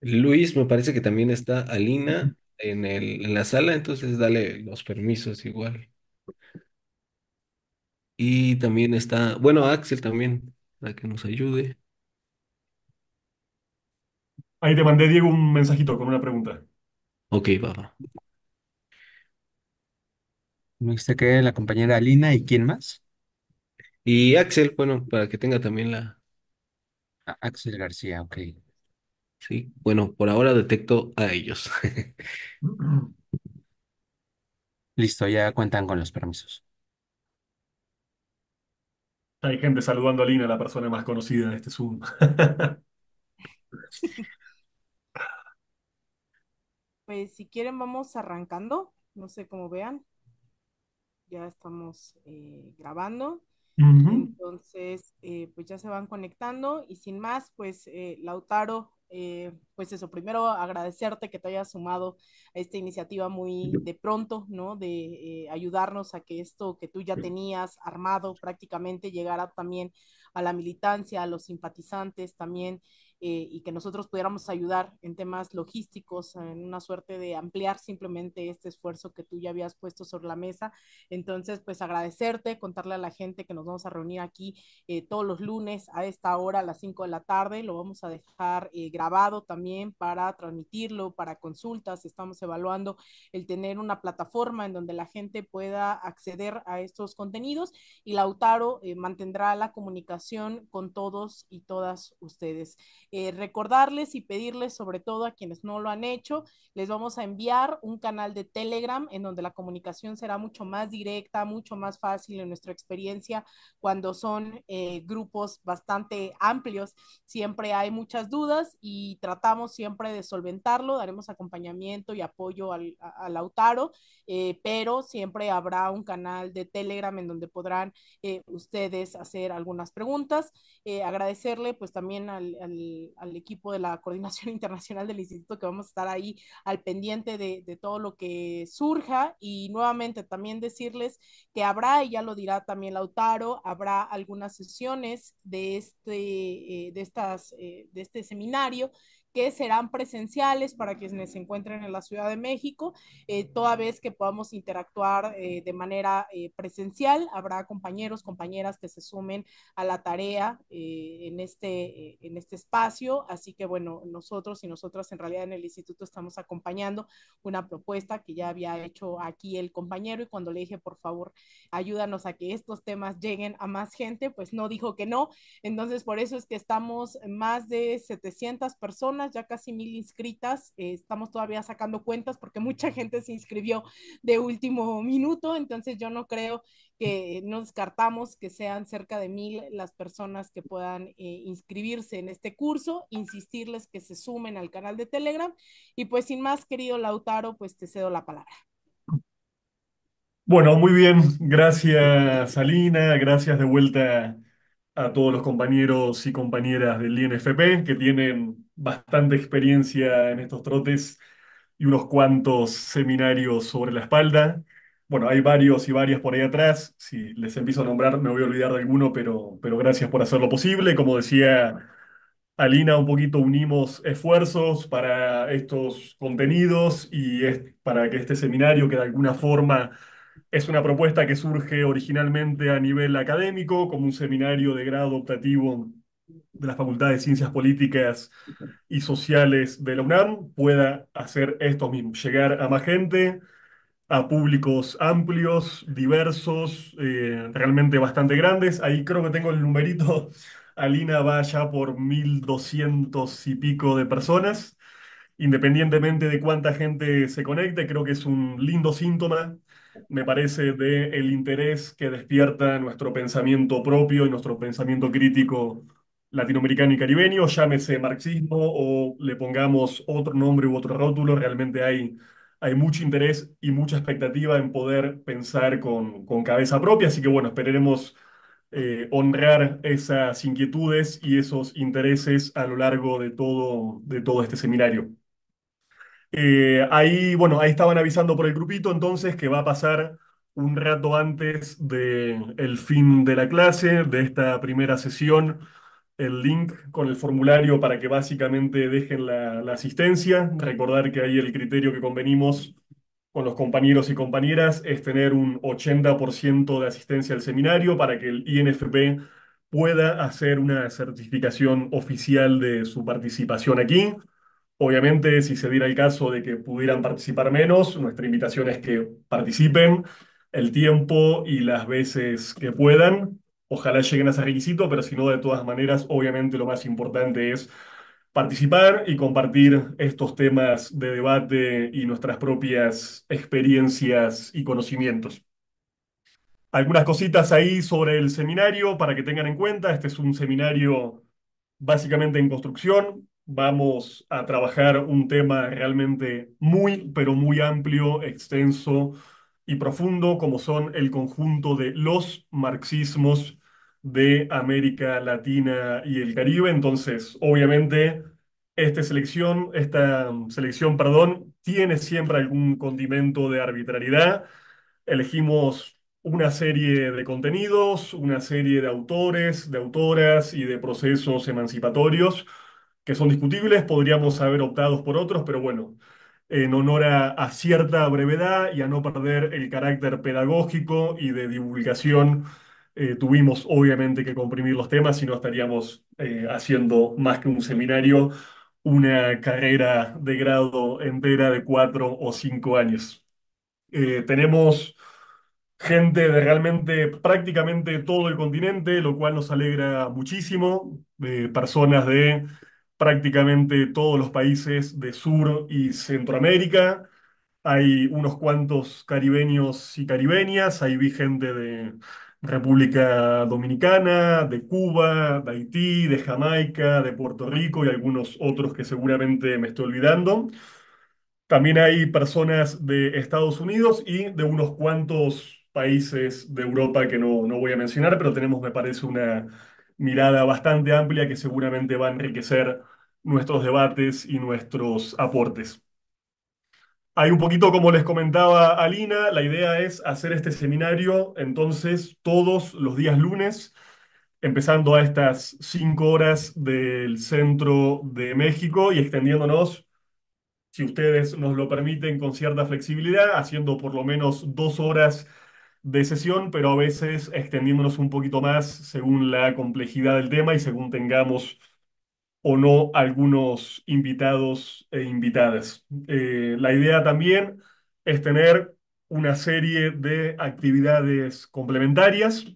Luis, me parece que también está Alina en el, la sala, entonces dale los permisos igual. Y también está, bueno, Axel también, para que nos ayude. Ahí te mandé, Diego, un mensajito con una pregunta. Ok, papá. Me dice que la compañera Alina y quién más? Y Axel, bueno, para que tenga también la... Axel García, ok. ¿sí? Bueno, por ahora detecto a ellos. Mm. Listo, ya cuentan con los permisos. Hay gente saludando a Lina, la persona más conocida en este Zoom. Pues si quieren vamos arrancando, no sé cómo vean. Ya estamos eh, grabando. Entonces, eh, pues ya se van conectando y sin más, pues eh, Lautaro eh, pues eso, primero agradecerte que te hayas sumado a esta iniciativa muy de pronto, ¿no? De eh, ayudarnos a que esto que tú ya tenías armado prácticamente llegara también a la militancia, a los simpatizantes, también eh, y que nosotros pudiéramos ayudar en temas logísticos, en una suerte de ampliar simplemente este esfuerzo que tú ya habías puesto sobre la mesa. Entonces, pues agradecerte, contarle a la gente que nos vamos a reunir aquí eh, todos los lunes a esta hora, a las 5 de la tarde. Lo vamos a dejar eh, grabado también para transmitirlo, para consultas. Estamos evaluando el tener una plataforma en donde la gente pueda acceder a estos contenidos y Lautaro mantendrá la comunicación con todos y todas ustedes. Eh, recordarles y pedirles, sobre todo a quienes no lo han hecho, les vamos a enviar un canal de Telegram en donde la comunicación será mucho más directa, mucho más fácil en nuestra experiencia cuando son eh, grupos bastante amplios. Siempre hay muchas dudas y tratamos siempre de solventarlo, daremos acompañamiento y apoyo al, Autaro, eh, pero siempre habrá un canal de Telegram en donde podrán ustedes hacer algunas preguntas. agradecerle pues también al al, equipo de la Coordinación Internacional del Instituto que vamos a estar ahí al pendiente de, todo lo que surja y nuevamente también decirles que habrá, y ya lo dirá también Lautaro, habrá algunas sesiones de este, eh, de, estas, eh, de este seminario que serán presenciales para quienes se encuentren en la Ciudad de México, eh, toda vez que podamos interactuar eh, de manera eh, presencial. Habrá compañeros, compañeras que se sumen a la tarea en, este, en este espacio. Así que bueno, nosotros y nosotras en realidad en el instituto estamos acompañando una propuesta que ya había hecho aquí el compañero y cuando le dije, por favor, ayúdanos a que estos temas lleguen a más gente, pues no dijo que no. Entonces, por eso es que estamos más de 700 personas ya casi mil inscritas. Eh, estamos todavía sacando cuentas porque mucha gente se inscribió de último minuto, entonces yo no creo que nos descartamos que sean cerca de mil las personas que puedan eh, inscribirse en este curso, insistirles que se sumen al canal de Telegram. Y pues sin más, querido Lautaro, pues te cedo la palabra. Bueno, muy bien. Gracias, Salina, Gracias de vuelta a todos los compañeros y compañeras del INFP que tienen bastante experiencia en estos trotes y unos cuantos seminarios sobre la espalda. Bueno, hay varios y varias por ahí atrás. Si les empiezo a nombrar, me voy a olvidar de alguno, pero, pero gracias por hacerlo posible. Como decía Alina, un poquito unimos esfuerzos para estos contenidos y es para que este seminario, que de alguna forma es una propuesta que surge originalmente a nivel académico, como un seminario de grado optativo de la Facultad de Ciencias Políticas y Sociales de la UNAM pueda hacer esto mismo, llegar a más gente, a públicos amplios, diversos, eh, realmente bastante grandes. Ahí creo que tengo el numerito, Alina va ya por 1.200 y pico de personas. Independientemente de cuánta gente se conecte, creo que es un lindo síntoma me parece, del el interés que despierta nuestro pensamiento propio y nuestro pensamiento crítico latinoamericano y caribeño, llámese marxismo o le pongamos otro nombre u otro rótulo, realmente hay, hay mucho interés y mucha expectativa en poder pensar con, con cabeza propia, así que bueno, esperaremos eh, honrar esas inquietudes y esos intereses a lo largo de todo, de todo este seminario. Eh, ahí, bueno, ahí estaban avisando por el grupito entonces que va a pasar un rato antes del el fin de la clase, de esta primera sesión el link con el formulario para que básicamente dejen la, asistencia. Recordar que ahí el criterio que convenimos con los compañeros y compañeras es tener un 80% de asistencia al seminario para que el INFP pueda hacer una certificación oficial de su participación aquí. Obviamente, si se diera el caso de que pudieran participar menos, nuestra invitación es que participen el tiempo y las veces que puedan. Ojalá lleguen a ese requisito, pero si no, de todas maneras, obviamente lo más importante es participar y compartir estos temas de debate y nuestras propias experiencias y conocimientos. Algunas cositas ahí sobre el seminario para que tengan en cuenta. Este es un seminario básicamente en construcción. Vamos a trabajar un tema realmente muy, pero muy amplio, extenso y profundo como son el conjunto de los marxismos de América Latina y el Caribe. Entonces, obviamente, esta selección, esta selección, perdón, tiene siempre algún condimento de arbitrariedad. Elegimos una serie de contenidos, una serie de autores, de autoras y de procesos emancipatorios que son discutibles. Podríamos haber optado por otros, pero bueno, en honor a, cierta brevedad y a no perder el carácter pedagógico y de divulgación. Eh, tuvimos obviamente que comprimir los temas, y no estaríamos eh, haciendo más que un seminario, una carrera de grado entera de cuatro o cinco años. Eh, tenemos gente de realmente prácticamente todo el continente, lo cual nos alegra muchísimo, personas de prácticamente todos los países de Sur y Centroamérica. Hay unos cuantos caribeños y caribeñas. Ahí vi gente de República Dominicana, de Cuba, de Haití, de Jamaica, de Puerto Rico y algunos otros que seguramente me estoy olvidando. También hay personas de Estados Unidos y de unos cuantos países de Europa que no, no voy a mencionar, pero tenemos, me parece, una mirada bastante amplia que seguramente va a enriquecer nuestros debates y nuestros aportes. Hay un poquito, como les comentaba Alina, la idea es hacer este seminario entonces todos los días lunes, empezando a estas cinco horas del centro de México y extendiéndonos, si ustedes nos lo permiten, con cierta flexibilidad, haciendo por lo menos dos horas de sesión, pero a veces extendiéndonos un poquito más según la complejidad del tema y según tengamos o no algunos invitados e invitadas. Eh, la idea también es tener una serie de actividades complementarias,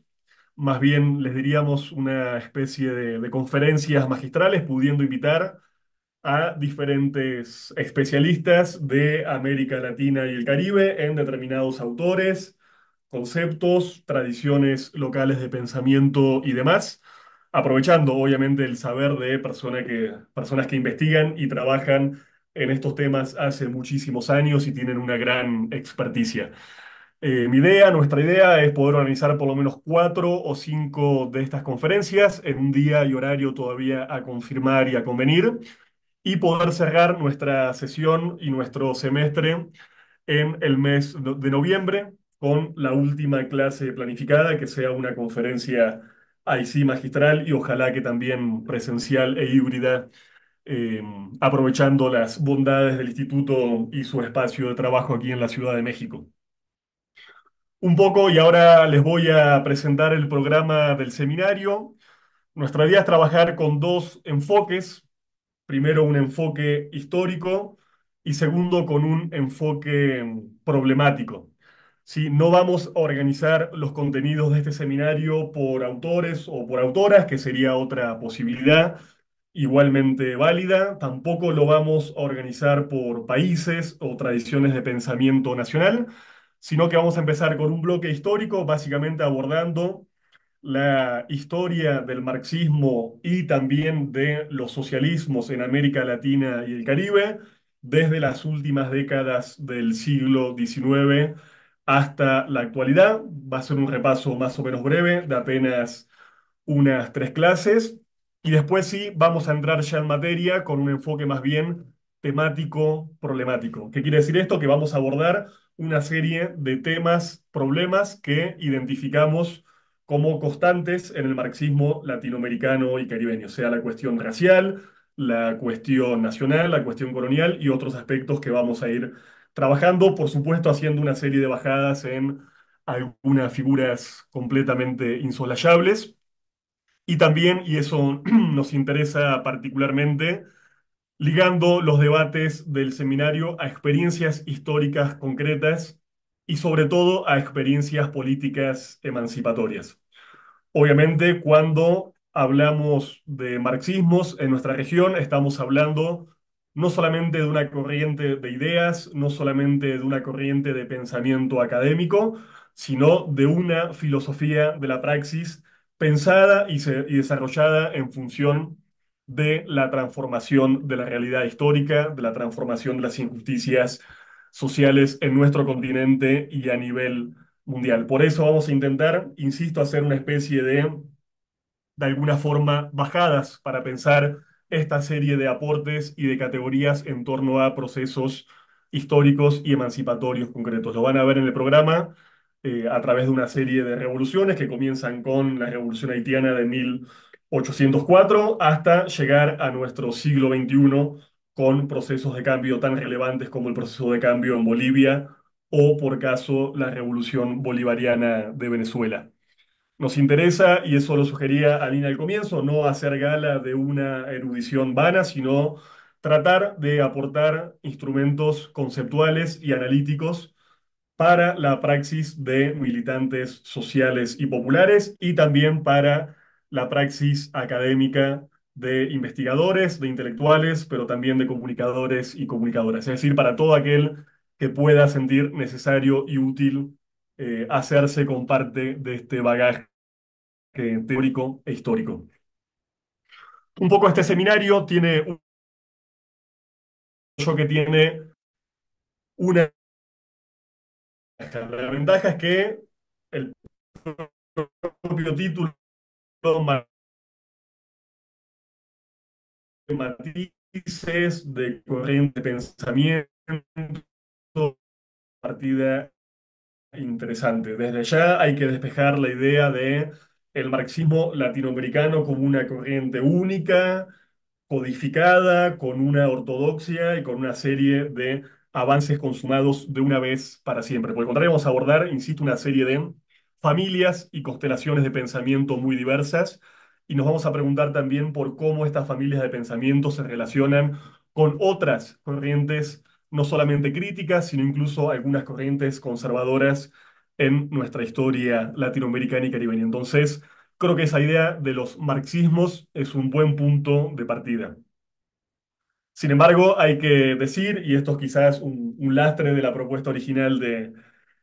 más bien les diríamos una especie de conferencias magistrales, pudiendo invitar a diferentes especialistas de América Latina y el Caribe en determinados autores conceptos, tradiciones locales de pensamiento y demás, aprovechando obviamente el saber de que, personas que investigan y trabajan en estos temas hace muchísimos años y tienen una gran experticia. Eh, mi idea, nuestra idea es poder organizar por lo menos cuatro o cinco de estas conferencias en un día y horario todavía a confirmar y a convenir y poder cerrar nuestra sesión y nuestro semestre en el mes de noviembre con la última clase planificada, que sea una conferencia ahí magistral y ojalá que también presencial e híbrida, eh, aprovechando las bondades del instituto y su espacio de trabajo aquí en la Ciudad de México. Un poco y ahora les voy a presentar el programa del seminario. Nuestra idea es trabajar con dos enfoques. Primero un enfoque histórico y segundo con un enfoque mm, problemático. No vamos a organizar los contenidos de este seminario por autores o por autoras, que sería otra posibilidad igualmente válida. Tampoco lo vamos a organizar por países o tradiciones de pensamiento nacional, sino que vamos a empezar con un bloque histórico, básicamente abordando la historia del marxismo y también de los socialismos en América Latina y el Caribe desde las últimas décadas del siglo XIX hasta la actualidad. Va a ser un repaso más o menos breve, de apenas unas tres clases. Y después sí, vamos a entrar ya en materia con un enfoque más bien temático, problemático. ¿Qué quiere decir esto? Que vamos a abordar una serie de temas, problemas que identificamos como constantes en el marxismo latinoamericano y caribeño, sea la cuestión racial, la cuestión nacional, la cuestión colonial y otros aspectos que vamos a ir trabajando, por supuesto, haciendo una serie de bajadas en algunas figuras completamente insolayables. Y también, y eso nos interesa particularmente, ligando los debates del seminario a experiencias históricas concretas y sobre todo a experiencias políticas emancipatorias. Obviamente, cuando hablamos de marxismos en nuestra región, estamos hablando no solamente de una corriente de ideas, no solamente de una corriente de pensamiento académico, sino de una filosofía de la praxis pensada y, desarrollada en función de la transformación de la realidad histórica, de la transformación de las injusticias sociales en nuestro continente y a nivel mundial. Por eso vamos a intentar, insisto, hacer una especie de, de alguna forma, bajadas para pensar esta serie de aportes y de categorías en torno a procesos históricos y emancipatorios concretos. Lo van a ver en el programa eh, a través de una serie de revoluciones que comienzan con la revolución haitiana de 1804 hasta llegar a nuestro siglo XXI con procesos de cambio tan relevantes como el proceso de cambio en Bolivia o, por caso, la revolución bolivariana de Venezuela nos interesa, y eso lo sugería Alina al comienzo, no hacer gala de una erudición vana, sino tratar de aportar instrumentos conceptuales y analíticos para la praxis de militantes sociales y populares y también para la praxis académica de investigadores, de intelectuales, pero también de comunicadores y comunicadoras. Es decir, para todo aquel que pueda sentir necesario y útil eh, hacerse con parte de este bagaje teórico e histórico. Un poco este seminario tiene un que tiene una la ventaja es que el propio título matices de corriente de pensamiento partida interesante. Desde ya hay que despejar la idea de el marxismo latinoamericano como una corriente única, codificada, con una ortodoxia y con una serie de avances consumados de una vez para siempre. Por el contrario, vamos a abordar, insisto, una serie de familias y constelaciones de pensamiento muy diversas y nos vamos a preguntar también por cómo estas familias de pensamiento se relacionan con otras corrientes, no solamente críticas, sino incluso algunas corrientes conservadoras en nuestra historia latinoamericana y caribeña. Entonces, creo que esa idea de los marxismos es un buen punto de partida. Sin embargo, hay que decir, y esto es quizás un, lastre de la propuesta original de,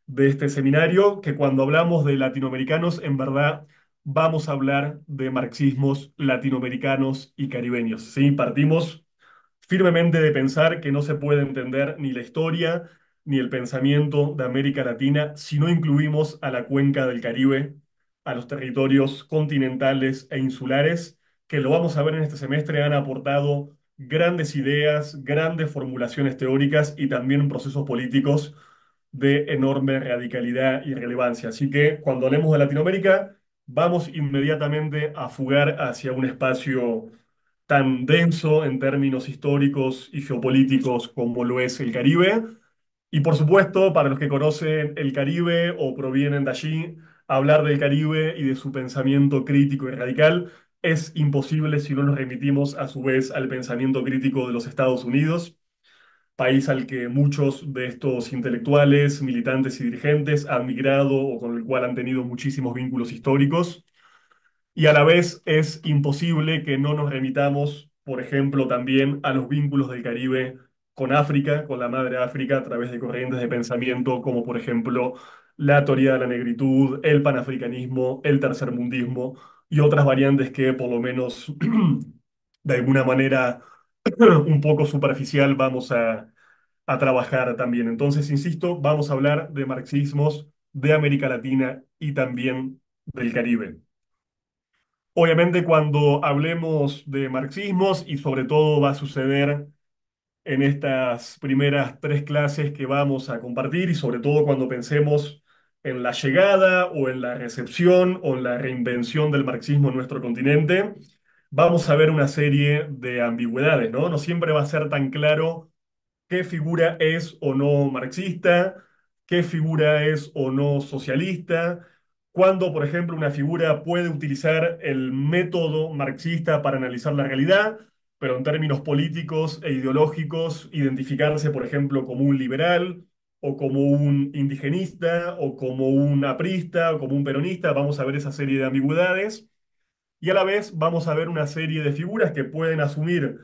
de este seminario, que cuando hablamos de latinoamericanos, en verdad vamos a hablar de marxismos latinoamericanos y caribeños. ¿sí? Partimos firmemente de pensar que no se puede entender ni la historia, ni el pensamiento de América Latina si no incluimos a la cuenca del Caribe, a los territorios continentales e insulares, que lo vamos a ver en este semestre, han aportado grandes ideas, grandes formulaciones teóricas y también procesos políticos de enorme radicalidad y relevancia. Así que cuando hablemos de Latinoamérica, vamos inmediatamente a fugar hacia un espacio tan denso en términos históricos y geopolíticos como lo es el Caribe, y por supuesto, para los que conocen el Caribe o provienen de allí, hablar del Caribe y de su pensamiento crítico y radical es imposible si no nos remitimos a su vez al pensamiento crítico de los Estados Unidos, país al que muchos de estos intelectuales, militantes y dirigentes han migrado o con el cual han tenido muchísimos vínculos históricos. Y a la vez es imposible que no nos remitamos, por ejemplo, también a los vínculos del Caribe con África, con la madre África, a través de corrientes de pensamiento como por ejemplo la teoría de la negritud, el panafricanismo, el tercermundismo y otras variantes que por lo menos de alguna manera un poco superficial vamos a, a trabajar también. Entonces, insisto, vamos a hablar de marxismos de América Latina y también del Caribe. Obviamente cuando hablemos de marxismos y sobre todo va a suceder en estas primeras tres clases que vamos a compartir y sobre todo cuando pensemos en la llegada o en la recepción o en la reinvención del marxismo en nuestro continente, vamos a ver una serie de ambigüedades, ¿no? No siempre va a ser tan claro qué figura es o no marxista, qué figura es o no socialista, cuando, por ejemplo, una figura puede utilizar el método marxista para analizar la realidad pero en términos políticos e ideológicos, identificarse, por ejemplo, como un liberal o como un indigenista o como un aprista o como un peronista, vamos a ver esa serie de ambigüedades y a la vez vamos a ver una serie de figuras que pueden asumir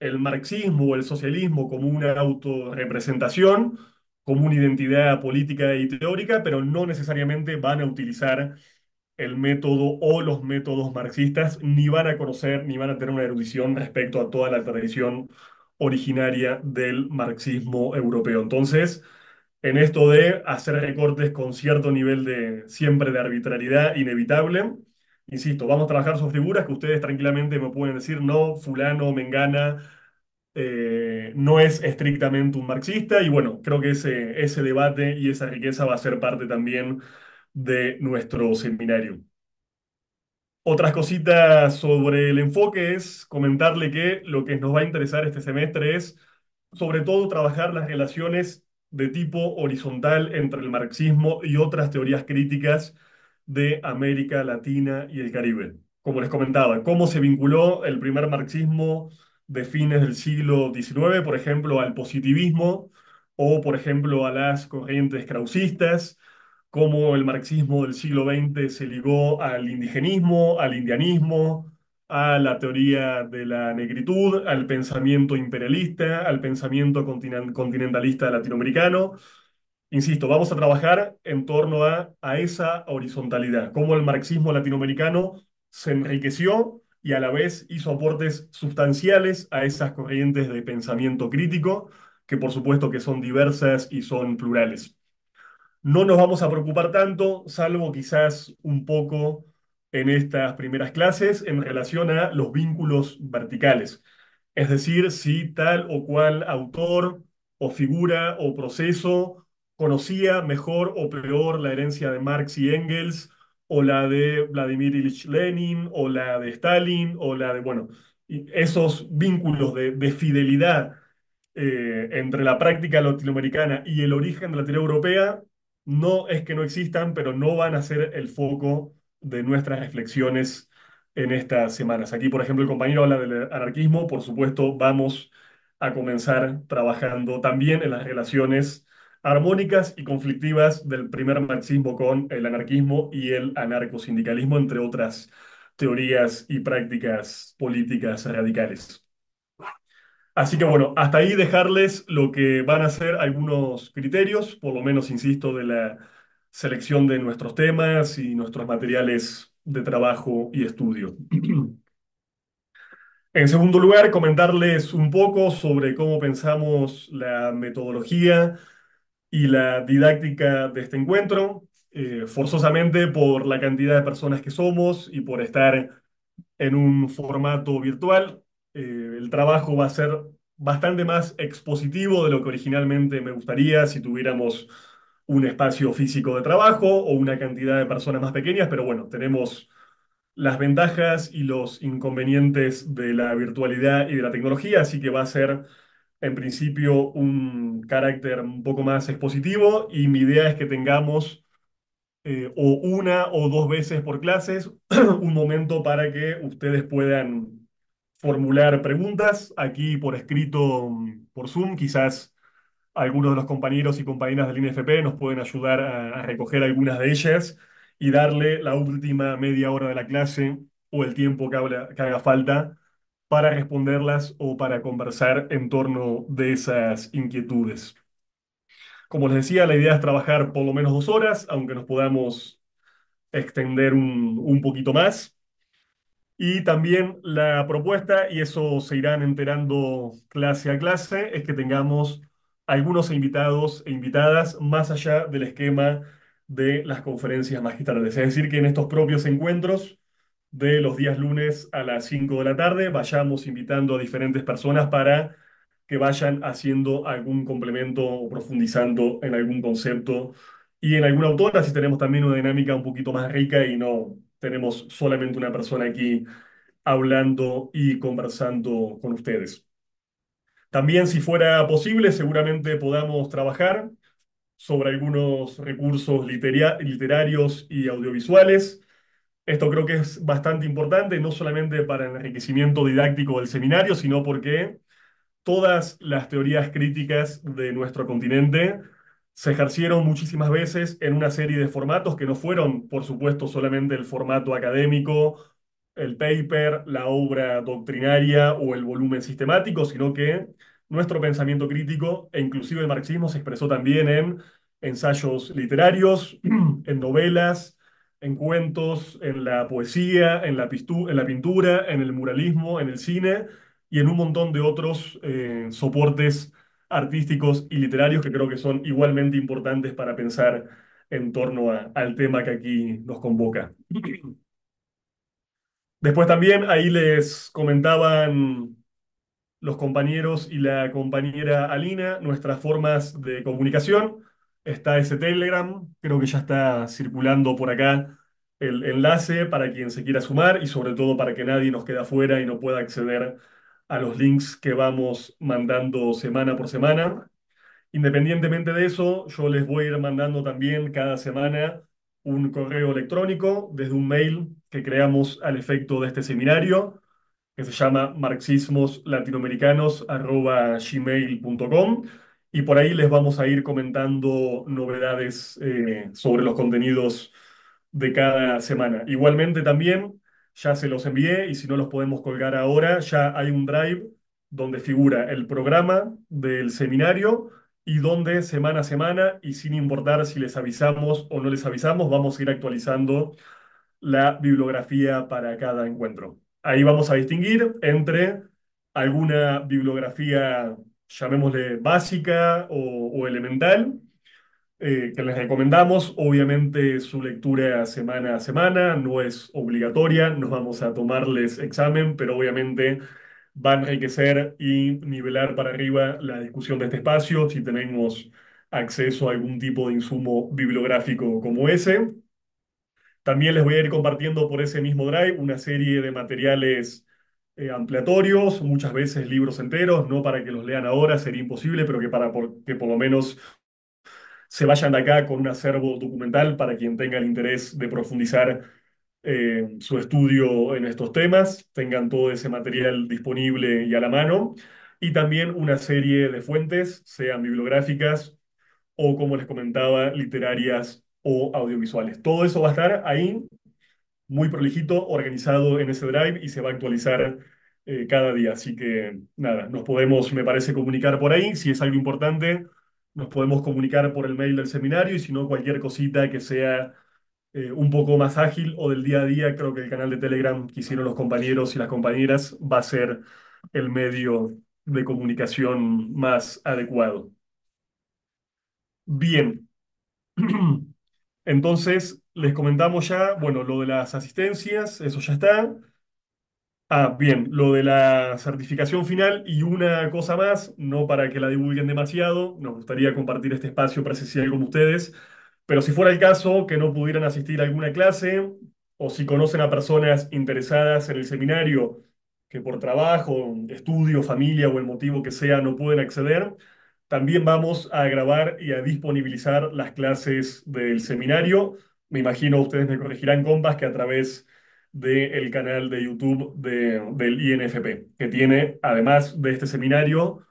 el marxismo o el socialismo como una autorrepresentación, como una identidad política y teórica, pero no necesariamente van a utilizar el método o los métodos marxistas ni van a conocer ni van a tener una erudición respecto a toda la tradición originaria del marxismo europeo. Entonces, en esto de hacer recortes con cierto nivel de siempre de arbitrariedad inevitable, insisto, vamos a trabajar sus figuras que ustedes tranquilamente me pueden decir, no, fulano, mengana, eh, no es estrictamente un marxista y bueno, creo que ese, ese debate y esa riqueza va a ser parte también de nuestro seminario. Otras cositas sobre el enfoque es comentarle que lo que nos va a interesar este semestre es sobre todo trabajar las relaciones de tipo horizontal entre el marxismo y otras teorías críticas de América Latina y el Caribe. Como les comentaba, cómo se vinculó el primer marxismo de fines del siglo XIX, por ejemplo, al positivismo o, por ejemplo, a las corrientes krausistas cómo el marxismo del siglo XX se ligó al indigenismo, al indianismo, a la teoría de la negritud, al pensamiento imperialista, al pensamiento continentalista latinoamericano. Insisto, vamos a trabajar en torno a, esa horizontalidad, cómo el marxismo latinoamericano se enriqueció y a la vez hizo aportes sustanciales a esas corrientes de pensamiento crítico, que por supuesto que son diversas y son plurales. No nos vamos a preocupar tanto, salvo quizás un poco en estas primeras clases en relación a los vínculos verticales. Es decir, si tal o cual autor o figura o proceso conocía mejor o peor la herencia de Marx y Engels o la de Vladimir Ilich Lenin o la de Stalin o la de, bueno, esos vínculos de, fidelidad eh, entre la práctica latinoamericana y el origen de la teoría europea no es que no existan, pero no van a ser el foco de nuestras reflexiones en estas semanas. Aquí, por ejemplo, el compañero habla del anarquismo, por supuesto, vamos a comenzar trabajando también en las relaciones armónicas y conflictivas del primer marxismo con el anarquismo y el anarcosindicalismo, entre otras teorías y prácticas políticas radicales. Así que bueno, hasta ahí dejarles lo que van a ser algunos criterios, por lo menos, insisto, de la selección de nuestros temas y nuestros materiales de trabajo y estudio. En segundo lugar, comentarles un poco sobre cómo pensamos la metodología y la didáctica de este encuentro, eh, forzosamente por la cantidad de personas que somos y por estar en un formato virtual. Eh, el trabajo va a ser bastante más expositivo de lo que originalmente me gustaría si tuviéramos un espacio físico de trabajo o una cantidad de personas más pequeñas, pero bueno, tenemos las ventajas y los inconvenientes de la virtualidad y de la tecnología, así que va a ser en principio un carácter un poco más expositivo y mi idea es que tengamos eh, o una o dos veces por clases un momento para que ustedes puedan formular preguntas aquí por escrito mm, por Zoom. Quizás algunos de los compañeros y compañeras del INFP nos pueden ayudar a, recoger algunas de ellas y darle la última media hora de la clase o el tiempo que, haga falta para responderlas o para conversar en torno de esas inquietudes. Como les decía, la idea es trabajar por lo menos dos horas, aunque nos podamos extender un poquito más. Y también la propuesta, y eso se irán enterando clase a clase, es que tengamos algunos invitados e invitadas más allá del esquema de las conferencias magistrales. Es decir, que en estos propios encuentros de los días lunes a las 5 de la tarde vayamos invitando a diferentes personas para que vayan haciendo algún complemento o profundizando en algún concepto y en algún autor si tenemos también una dinámica un poquito más rica y no tenemos solamente una persona aquí hablando y conversando con ustedes. También, si fuera posible, seguramente podamos trabajar sobre algunos recursos literarios y audiovisuales. Esto creo que es bastante importante, no solamente para el enriquecimiento didáctico del seminario, sino porque todas las teorías críticas de nuestro continente se ejercieron muchísimas veces en una serie de formatos que no fueron, por supuesto, solamente el formato académico, el paper, la obra doctrinaria o el volumen sistemático, sino que nuestro pensamiento crítico e inclusive el marxismo se expresó también en ensayos literarios, en novelas, en cuentos, en la poesía, en la, pintura, en el muralismo, en el cine y en un montón de otros eh, soportes artísticos y literarios que creo que son igualmente importantes para pensar en torno al tema que aquí nos convoca. Después también ahí les comentaban los compañeros y la compañera Alina nuestras formas de comunicación. Está ese Telegram, creo que ya está circulando por acá el enlace para quien se quiera sumar y sobre todo para que nadie nos quede afuera y no pueda acceder a los links que vamos mandando semana por semana. Independientemente de eso, yo les voy a ir mandando también cada semana un correo electrónico desde un mail que creamos al efecto de este seminario, que se llama marxismoslatinoamericanos.gmail.com y por ahí les vamos a ir comentando novedades eh, sobre los contenidos de cada semana. Igualmente también ya se los envié y si no los podemos colgar ahora, ya hay un drive donde figura el programa del seminario y donde semana a semana y sin importar si les avisamos o no les avisamos, vamos a ir actualizando la bibliografía para cada encuentro. Ahí vamos a distinguir entre alguna bibliografía, llamémosle básica o, o elemental, eh, que les recomendamos. Obviamente su lectura semana a semana no es obligatoria, no vamos a tomarles examen, pero obviamente va a enriquecer y nivelar para arriba la discusión de este espacio si tenemos acceso a algún tipo de insumo bibliográfico como ese. También les voy a ir compartiendo por ese mismo drive una serie de materiales eh, ampliatorios, muchas veces libros enteros, no para que los lean ahora, sería imposible, pero que para que por lo menos se vayan de acá con un acervo documental para quien tenga el interés de profundizar eh, su estudio en estos temas, tengan todo ese material disponible y a la mano, y también una serie de fuentes, sean bibliográficas o, como les comentaba, literarias o audiovisuales. Todo eso va a estar ahí, muy prolijito, organizado en ese drive y se va a actualizar eh, cada día. Así que nada, nos podemos, me parece, comunicar por ahí. Si es algo importante, nos podemos comunicar por el mail del seminario y si no, cualquier cosita que sea eh, un poco más ágil o del día a día, creo que el canal de Telegram que hicieron los compañeros y las compañeras va a ser el medio de comunicación más adecuado. Bien. Entonces, les comentamos ya, bueno, lo de las asistencias, eso ya está. Ah, bien, lo de la certificación final y una cosa más, no para que la divulguen demasiado, nos gustaría compartir este espacio presencial con ustedes, pero si fuera el caso que no pudieran asistir a alguna clase o si conocen a personas interesadas en el seminario que por trabajo, estudio, familia o el motivo que sea no pueden acceder, también vamos a grabar y a disponibilizar las clases del seminario. Me imagino ustedes me corregirán, compas, que a través del canal de YouTube del INFP, que tiene, además de este seminario,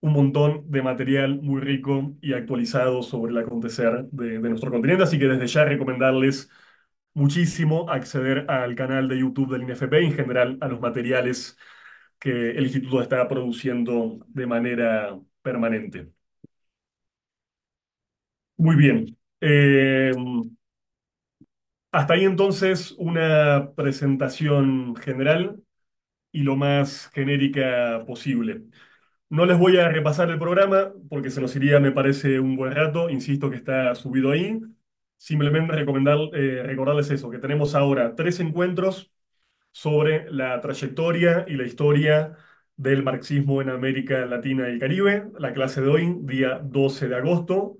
un montón de material muy rico y actualizado sobre el acontecer de, de nuestro continente. Así que desde ya recomendarles muchísimo acceder al canal de YouTube del INFP y en general a los materiales que el instituto está produciendo de manera permanente. Muy bien. Eh, hasta ahí entonces una presentación general y lo más genérica posible. No les voy a repasar el programa porque se nos iría, me parece, un buen rato. Insisto que está subido ahí. Simplemente recomendar, eh, recordarles eso, que tenemos ahora tres encuentros sobre la trayectoria y la historia del marxismo en América Latina y el Caribe. La clase de hoy, día 12 de agosto,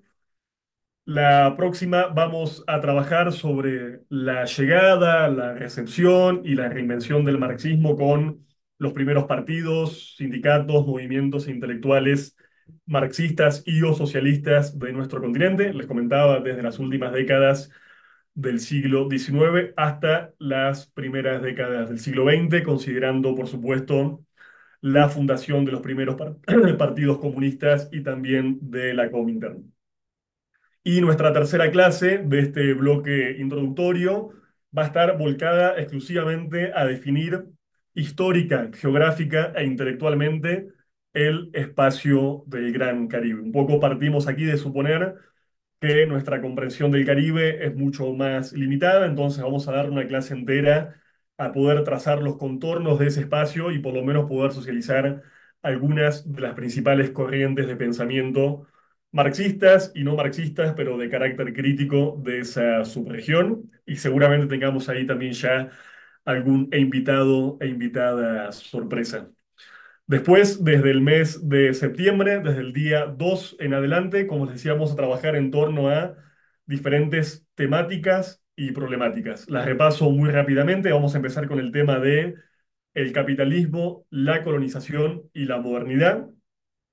la próxima vamos a trabajar sobre la llegada, la recepción y la reinvención del marxismo con los primeros partidos, sindicatos, movimientos intelectuales marxistas y o socialistas de nuestro continente. Les comentaba desde las últimas décadas del siglo XIX hasta las primeras décadas del siglo XX, considerando, por supuesto, la fundación de los primeros partidos comunistas y también de la Comintern. Y nuestra tercera clase de este bloque introductorio va a estar volcada exclusivamente a definir histórica, geográfica e intelectualmente el espacio del Gran Caribe. Un poco partimos aquí de suponer que nuestra comprensión del Caribe es mucho más limitada, entonces vamos a dar una clase entera a poder trazar los contornos de ese espacio y por lo menos poder socializar algunas de las principales corrientes de pensamiento marxistas y no marxistas, pero de carácter crítico de esa subregión. Y seguramente tengamos ahí también ya algún e invitado e invitada sorpresa. Después, desde el mes de septiembre, desde el día 2 en adelante, como les decía, vamos a trabajar en torno a diferentes temáticas y problemáticas. Las repaso muy rápidamente. Vamos a empezar con el tema de el capitalismo, la colonización y la modernidad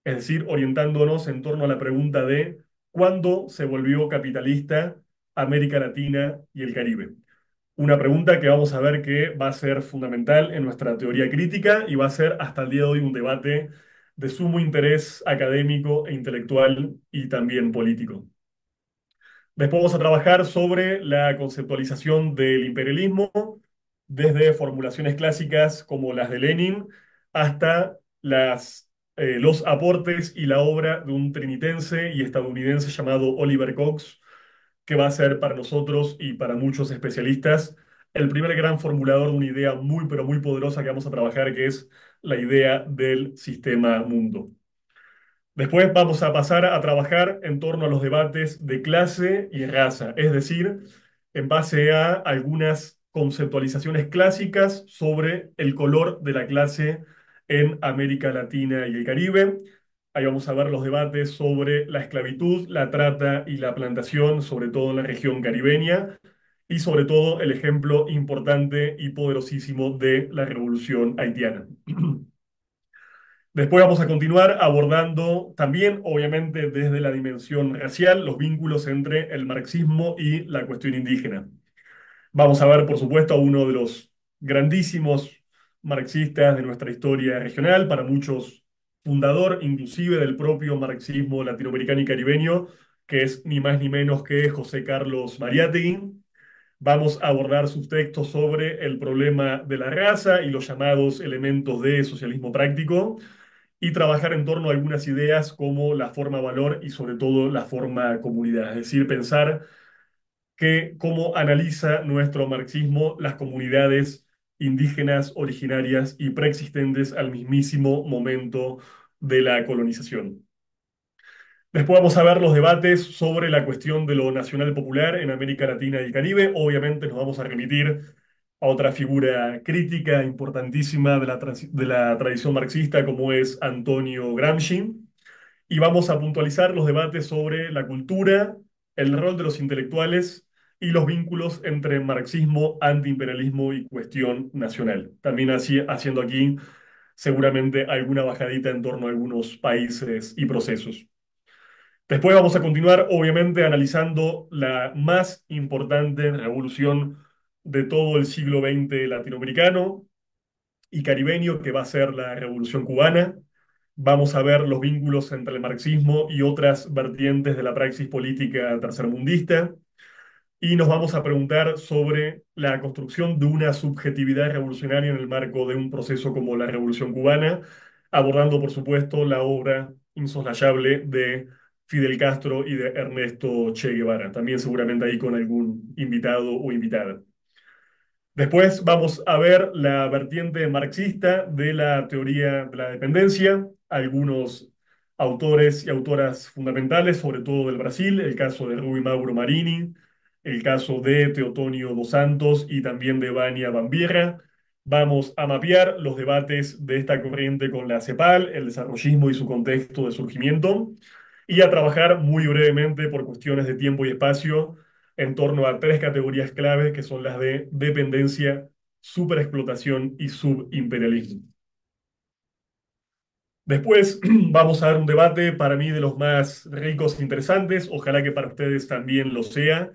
es decir, orientándonos en torno a la pregunta de cuándo se volvió capitalista América Latina y el Caribe. Una pregunta que vamos a ver que va a ser fundamental en nuestra teoría crítica y va a ser hasta el día de hoy un debate de sumo interés académico e intelectual y también político. Después vamos a trabajar sobre la conceptualización del imperialismo, desde formulaciones clásicas como las de Lenin hasta las eh, los aportes y la obra de un trinitense y estadounidense llamado Oliver Cox, que va a ser para nosotros y para muchos especialistas el primer gran formulador de una idea muy, pero muy poderosa que vamos a trabajar, que es la idea del sistema mundo. Después vamos a pasar a trabajar en torno a los debates de clase y raza, es decir, en base a algunas conceptualizaciones clásicas sobre el color de la clase en América Latina y el Caribe. Ahí vamos a ver los debates sobre la esclavitud, la trata y la plantación, sobre todo en la región caribeña, y sobre todo el ejemplo importante y poderosísimo de la revolución haitiana. Después vamos a continuar abordando también, obviamente, desde la dimensión racial, los vínculos entre el marxismo y la cuestión indígena. Vamos a ver, por supuesto, a uno de los grandísimos marxistas de nuestra historia regional, para muchos fundador inclusive del propio marxismo latinoamericano y caribeño, que es ni más ni menos que José Carlos Mariátegui. Vamos a abordar sus textos sobre el problema de la raza y los llamados elementos de socialismo práctico y trabajar en torno a algunas ideas como la forma valor y sobre todo la forma comunidad, es decir, pensar que cómo analiza nuestro marxismo las comunidades indígenas, originarias y preexistentes al mismísimo momento de la colonización. Después vamos a ver los debates sobre la cuestión de lo nacional popular en América Latina y el Caribe. Obviamente nos vamos a remitir a otra figura crítica importantísima de la, de la tradición marxista como es Antonio Gramsci. Y vamos a puntualizar los debates sobre la cultura, el rol de los intelectuales y los vínculos entre marxismo, antiimperialismo y cuestión nacional. También así, haciendo aquí seguramente alguna bajadita en torno a algunos países y procesos. Después vamos a continuar, obviamente, analizando la más importante revolución de todo el siglo XX latinoamericano y caribeño, que va a ser la revolución cubana. Vamos a ver los vínculos entre el marxismo y otras vertientes de la praxis política tercermundista y nos vamos a preguntar sobre la construcción de una subjetividad revolucionaria en el marco de un proceso como la Revolución Cubana, abordando, por supuesto, la obra insoslayable de Fidel Castro y de Ernesto Che Guevara, también seguramente ahí con algún invitado o invitada. Después vamos a ver la vertiente marxista de la teoría de la dependencia, algunos autores y autoras fundamentales, sobre todo del Brasil, el caso de Rui Mauro Marini, el caso de Teotonio Dos Santos y también de Vania Bambierra. Vamos a mapear los debates de esta corriente con la CEPAL, el desarrollismo y su contexto de surgimiento, y a trabajar muy brevemente por cuestiones de tiempo y espacio en torno a tres categorías clave que son las de dependencia, superexplotación y subimperialismo. Después vamos a dar un debate para mí de los más ricos e interesantes, ojalá que para ustedes también lo sea,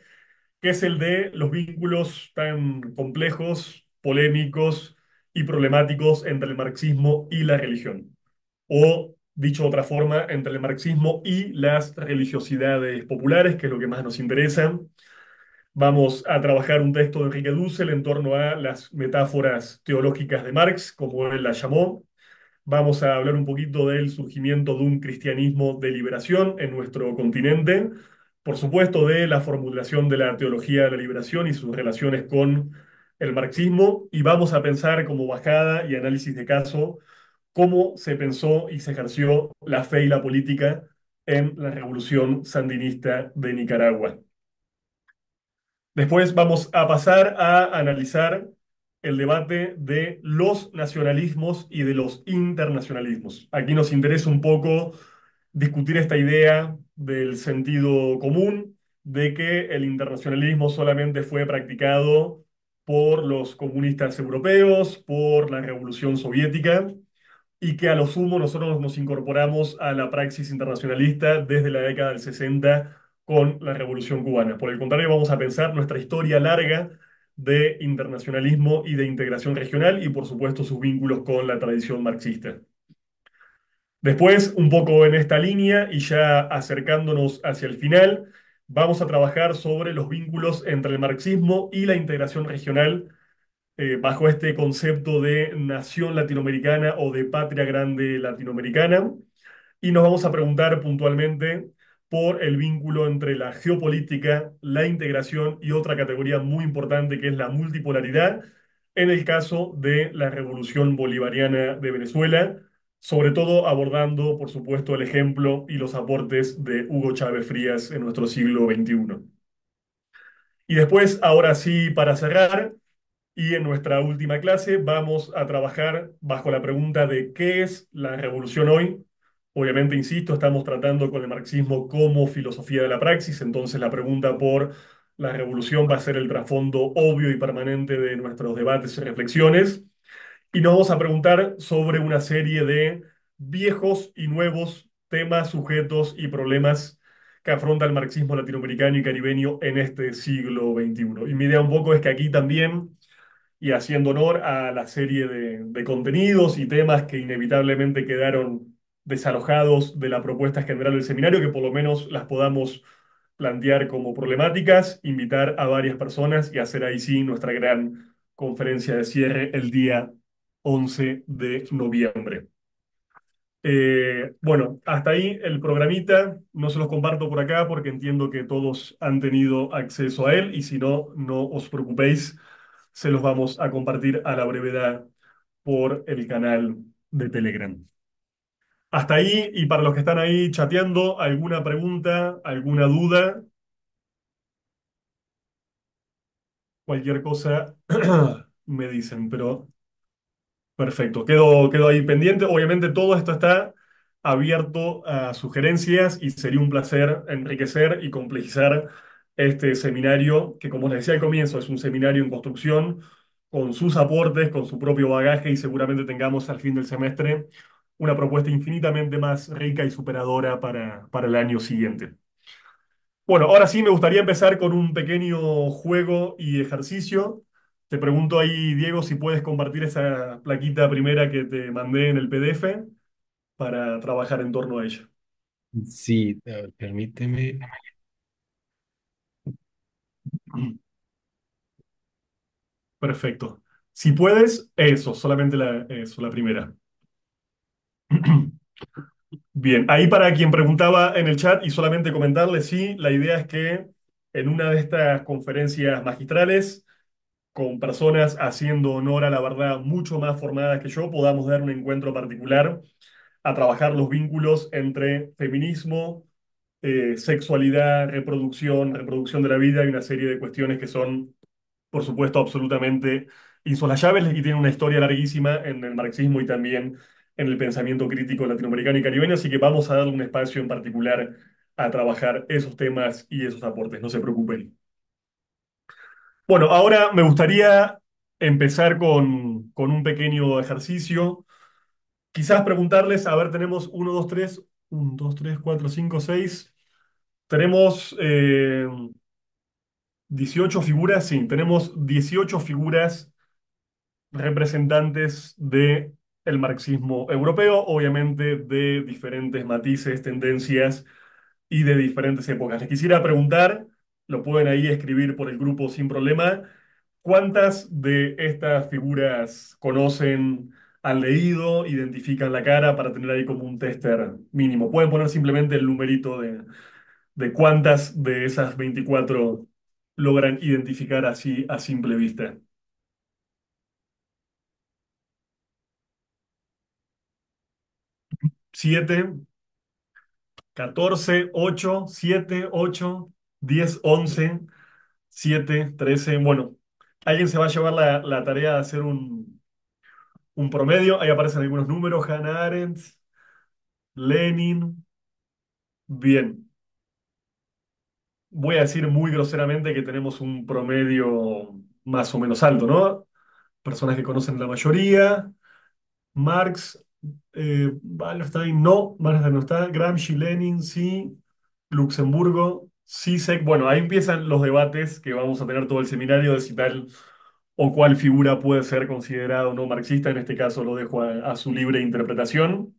que es el de los vínculos tan complejos, polémicos y problemáticos entre el marxismo y la religión. O, dicho de otra forma, entre el marxismo y las religiosidades populares, que es lo que más nos interesa. Vamos a trabajar un texto de Enrique Dussel en torno a las metáforas teológicas de Marx, como él las llamó, Vamos a hablar un poquito del surgimiento de un cristianismo de liberación en nuestro continente por supuesto, de la formulación de la teología de la liberación y sus relaciones con el marxismo, y vamos a pensar como bajada y análisis de caso cómo se pensó y se ejerció la fe y la política en la revolución sandinista de Nicaragua. Después vamos a pasar a analizar el debate de los nacionalismos y de los internacionalismos. Aquí nos interesa un poco discutir esta idea del sentido común de que el internacionalismo solamente fue practicado por los comunistas europeos, por la Revolución Soviética, y que a lo sumo nosotros nos incorporamos a la praxis internacionalista desde la década del 60 con la Revolución Cubana. Por el contrario, vamos a pensar nuestra historia larga de internacionalismo y de integración regional y, por supuesto, sus vínculos con la tradición marxista. Después, un poco en esta línea y ya acercándonos hacia el final, vamos a trabajar sobre los vínculos entre el marxismo y la integración regional eh, bajo este concepto de nación latinoamericana o de patria grande latinoamericana. Y nos vamos a preguntar puntualmente por el vínculo entre la geopolítica, la integración y otra categoría muy importante que es la multipolaridad en el caso de la revolución bolivariana de Venezuela sobre todo abordando, por supuesto, el ejemplo y los aportes de Hugo Chávez Frías en nuestro siglo XXI. Y después, ahora sí, para cerrar, y en nuestra última clase vamos a trabajar bajo la pregunta de qué es la revolución hoy. Obviamente, insisto, estamos tratando con el marxismo como filosofía de la praxis, entonces la pregunta por la revolución va a ser el trasfondo obvio y permanente de nuestros debates y reflexiones y nos vamos a preguntar sobre una serie de viejos y nuevos temas, sujetos y problemas que afronta el marxismo latinoamericano y caribeño en este siglo XXI. Y mi idea un poco es que aquí también, y haciendo honor a la serie de, contenidos y temas que inevitablemente quedaron desalojados de la propuesta general del seminario, que por lo menos las podamos plantear como problemáticas, invitar a varias personas y hacer ahí sí nuestra gran conferencia de cierre el día 11 de noviembre. Eh, bueno, hasta ahí el programita. No se los comparto por acá porque entiendo que todos han tenido acceso a él y si no, no os preocupéis, se los vamos a compartir a la brevedad por el canal de Telegram. Hasta ahí y para los que están ahí chateando, ¿alguna pregunta, alguna duda? Cualquier cosa me dicen, pero Perfecto, quedo, ahí pendiente. Obviamente todo esto está abierto a sugerencias y sería un placer enriquecer y complejizar este seminario, que como les decía al comienzo, es un seminario en construcción, con sus aportes, con su propio bagaje y seguramente tengamos al fin del semestre una propuesta infinitamente más rica y superadora para, para el año siguiente. Bueno, ahora sí me gustaría empezar con un pequeño juego y ejercicio te pregunto ahí, Diego, si puedes compartir esa plaquita primera que te mandé en el PDF para trabajar en torno a ella. Sí, permíteme. Perfecto. Si puedes, eso, solamente la, eso, la primera. Bien, ahí para quien preguntaba en el chat y solamente comentarle, sí, la idea es que en una de estas conferencias magistrales con personas haciendo honor a la verdad mucho más formadas que yo, podamos dar un encuentro particular a trabajar los vínculos entre feminismo, eh, sexualidad, reproducción, reproducción de la vida y una serie de cuestiones que son, por supuesto, absolutamente insolayables y tiene una historia larguísima en el marxismo y también en el pensamiento crítico latinoamericano y caribeño, así que vamos a dar un espacio en particular a trabajar esos temas y esos aportes, no se preocupen. Bueno, ahora me gustaría empezar con, con un pequeño ejercicio. Quizás preguntarles, a ver, tenemos 1, 2, 3, 1, 2, 3, 4, 5, 6. Tenemos eh, 18 figuras, sí, tenemos 18 figuras representantes de marxismo europeo, obviamente de diferentes matices, tendencias y de diferentes épocas. Les quisiera preguntar lo pueden ahí escribir por el grupo sin problema. ¿Cuántas de estas figuras conocen, han leído, identifican la cara para tener ahí como un tester mínimo? Pueden poner simplemente el numerito de, de cuántas de esas 24 logran identificar así a simple vista. 7, 14, 8, 7, 8, 10, 11, 7, 13. Bueno, alguien se va a llevar la, tarea de hacer un, un promedio. Ahí aparecen algunos números. Hannah Arendt, Lenin. Bien. Voy a decir muy groseramente que tenemos un promedio más o menos alto, ¿no? Personas que conocen la mayoría. Marx, eh, no. Wallenstein no está. Gramsci, Lenin, sí. Luxemburgo, Sí, bueno, ahí empiezan los debates que vamos a tener todo el seminario de si tal o cual figura puede ser considerada o no marxista. En este caso lo dejo a su libre interpretación.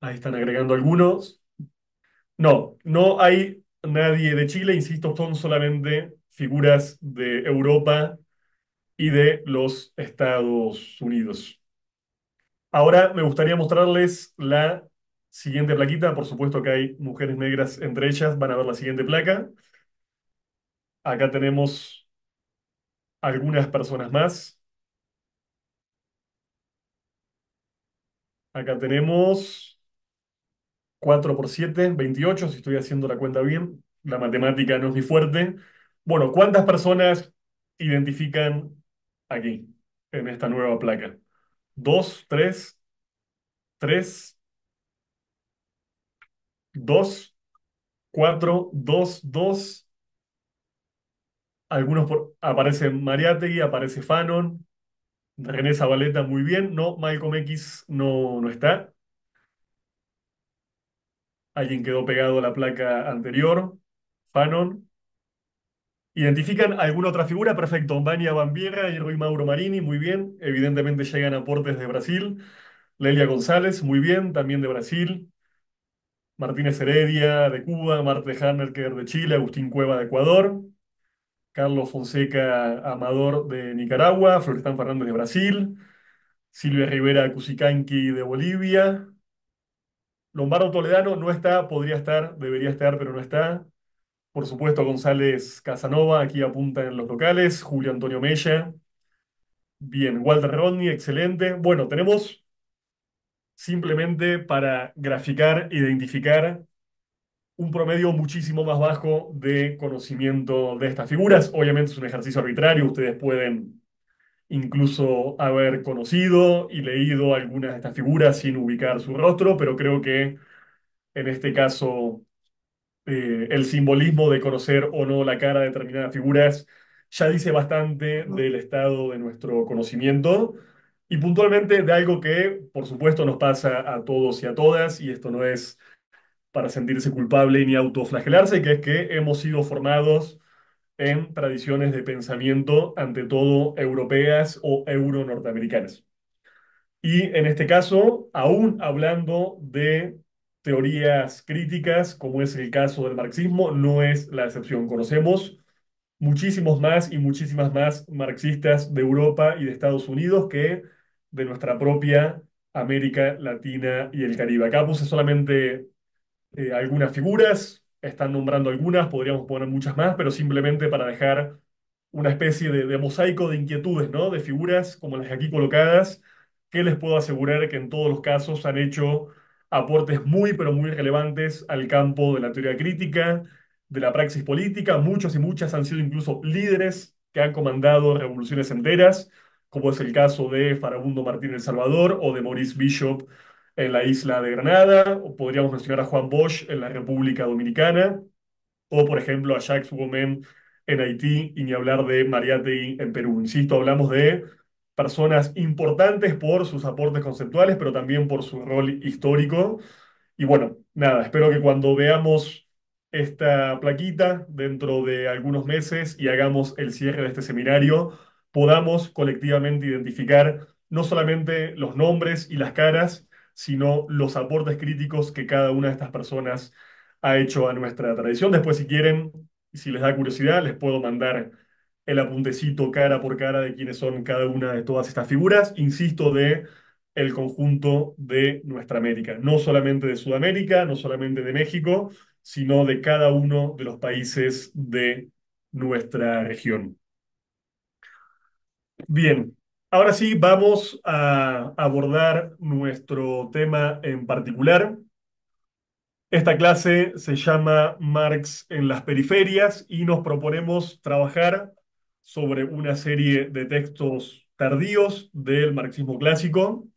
Ahí están agregando algunos. No, no hay nadie de Chile, insisto, son solamente figuras de Europa y de los Estados Unidos. Ahora me gustaría mostrarles la Siguiente plaquita, por supuesto que hay mujeres negras entre ellas, van a ver la siguiente placa. Acá tenemos algunas personas más. Acá tenemos 4 por 7, 28, si estoy haciendo la cuenta bien. La matemática no es mi fuerte. Bueno, ¿cuántas personas identifican aquí, en esta nueva placa? ¿Dos, tres, tres, 2, 4, 2, 2. Algunos por, aparece Mariategui, aparece Fanon, René Zabaleta muy bien. No, Malcom X no, no está. Alguien quedó pegado a la placa anterior. Fanon. ¿Identifican alguna otra figura? Perfecto. Vania Bambiera y Rui Mauro Marini, muy bien. Evidentemente llegan aportes de Brasil. Lelia González, muy bien, también de Brasil. Martínez Heredia de Cuba, Marte Hannerker de Chile, Agustín Cueva de Ecuador, Carlos Fonseca Amador de Nicaragua, Florestán Fernández de Brasil, Silvia Rivera Cusicanqui de Bolivia, Lombardo Toledano no está, podría estar, debería estar, pero no está. Por supuesto, González Casanova, aquí apunta en los locales, Julio Antonio Mella. Bien, Walter Rodney, excelente. Bueno, tenemos simplemente para graficar, identificar un promedio muchísimo más bajo de conocimiento de estas figuras. Obviamente es un ejercicio arbitrario, ustedes pueden incluso haber conocido y leído algunas de estas figuras sin ubicar su rostro, pero creo que en este caso eh, el simbolismo de conocer o no la cara de determinadas figuras ya dice bastante del estado de nuestro conocimiento y puntualmente de algo que, por supuesto, nos pasa a todos y a todas, y esto no es para sentirse culpable ni autoflagelarse, que es que hemos sido formados en tradiciones de pensamiento, ante todo europeas o euro-norteamericanas. Y en este caso, aún hablando de teorías críticas, como es el caso del marxismo, no es la excepción. Conocemos muchísimos más y muchísimas más marxistas de Europa y de Estados Unidos que de nuestra propia América Latina y el Caribe. Acá puse solamente eh, algunas figuras, están nombrando algunas, podríamos poner muchas más, pero simplemente para dejar una especie de, mosaico de inquietudes, ¿no? De figuras como las aquí colocadas, que les puedo asegurar que en todos los casos han hecho aportes muy, pero muy relevantes al campo de la teoría crítica, de la praxis política. Muchos y muchas han sido incluso líderes que han comandado revoluciones enteras como es el caso de Farabundo Martín El Salvador o de Maurice Bishop en la isla de Granada, o podríamos mencionar a Juan Bosch en la República Dominicana, o por ejemplo a Jacques Women en Haití, y ni hablar de Mariategui en Perú. Insisto, hablamos de personas importantes por sus aportes conceptuales, pero también por su rol histórico. Y bueno, nada, espero que cuando veamos esta plaquita dentro de algunos meses y hagamos el cierre de este seminario, podamos colectivamente identificar no solamente los nombres y las caras, sino los aportes críticos que cada una de estas personas ha hecho a nuestra tradición. Después, si quieren, si les da curiosidad, les puedo mandar el apuntecito cara por cara de quiénes son cada una de todas estas figuras, insisto, de el conjunto de nuestra América, no solamente de Sudamérica, no solamente de México, sino de cada uno de los países de nuestra región. Bien, ahora sí vamos a abordar nuestro tema en particular. Esta clase se llama Marx en las periferias y nos proponemos trabajar sobre una serie de textos tardíos del marxismo clásico,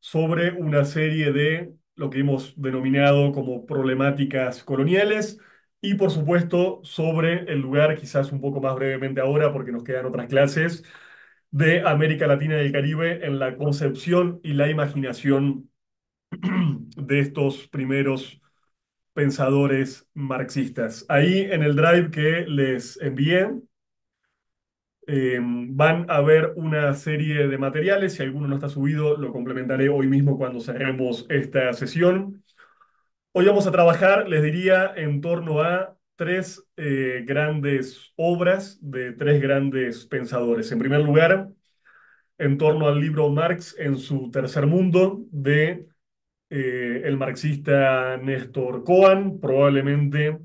sobre una serie de lo que hemos denominado como problemáticas coloniales y por supuesto sobre el lugar, quizás un poco más brevemente ahora porque nos quedan otras clases, de América Latina y el Caribe en la concepción y la imaginación de estos primeros pensadores marxistas. Ahí en el drive que les envié em, van a ver una serie de materiales. Si alguno no está subido, lo complementaré hoy mismo cuando cerremos esta sesión. Hoy vamos a trabajar, les diría, en torno a tres eh, grandes obras de tres grandes pensadores. En primer lugar, en torno al libro Marx en su tercer mundo de eh, el marxista Néstor Cohen, probablemente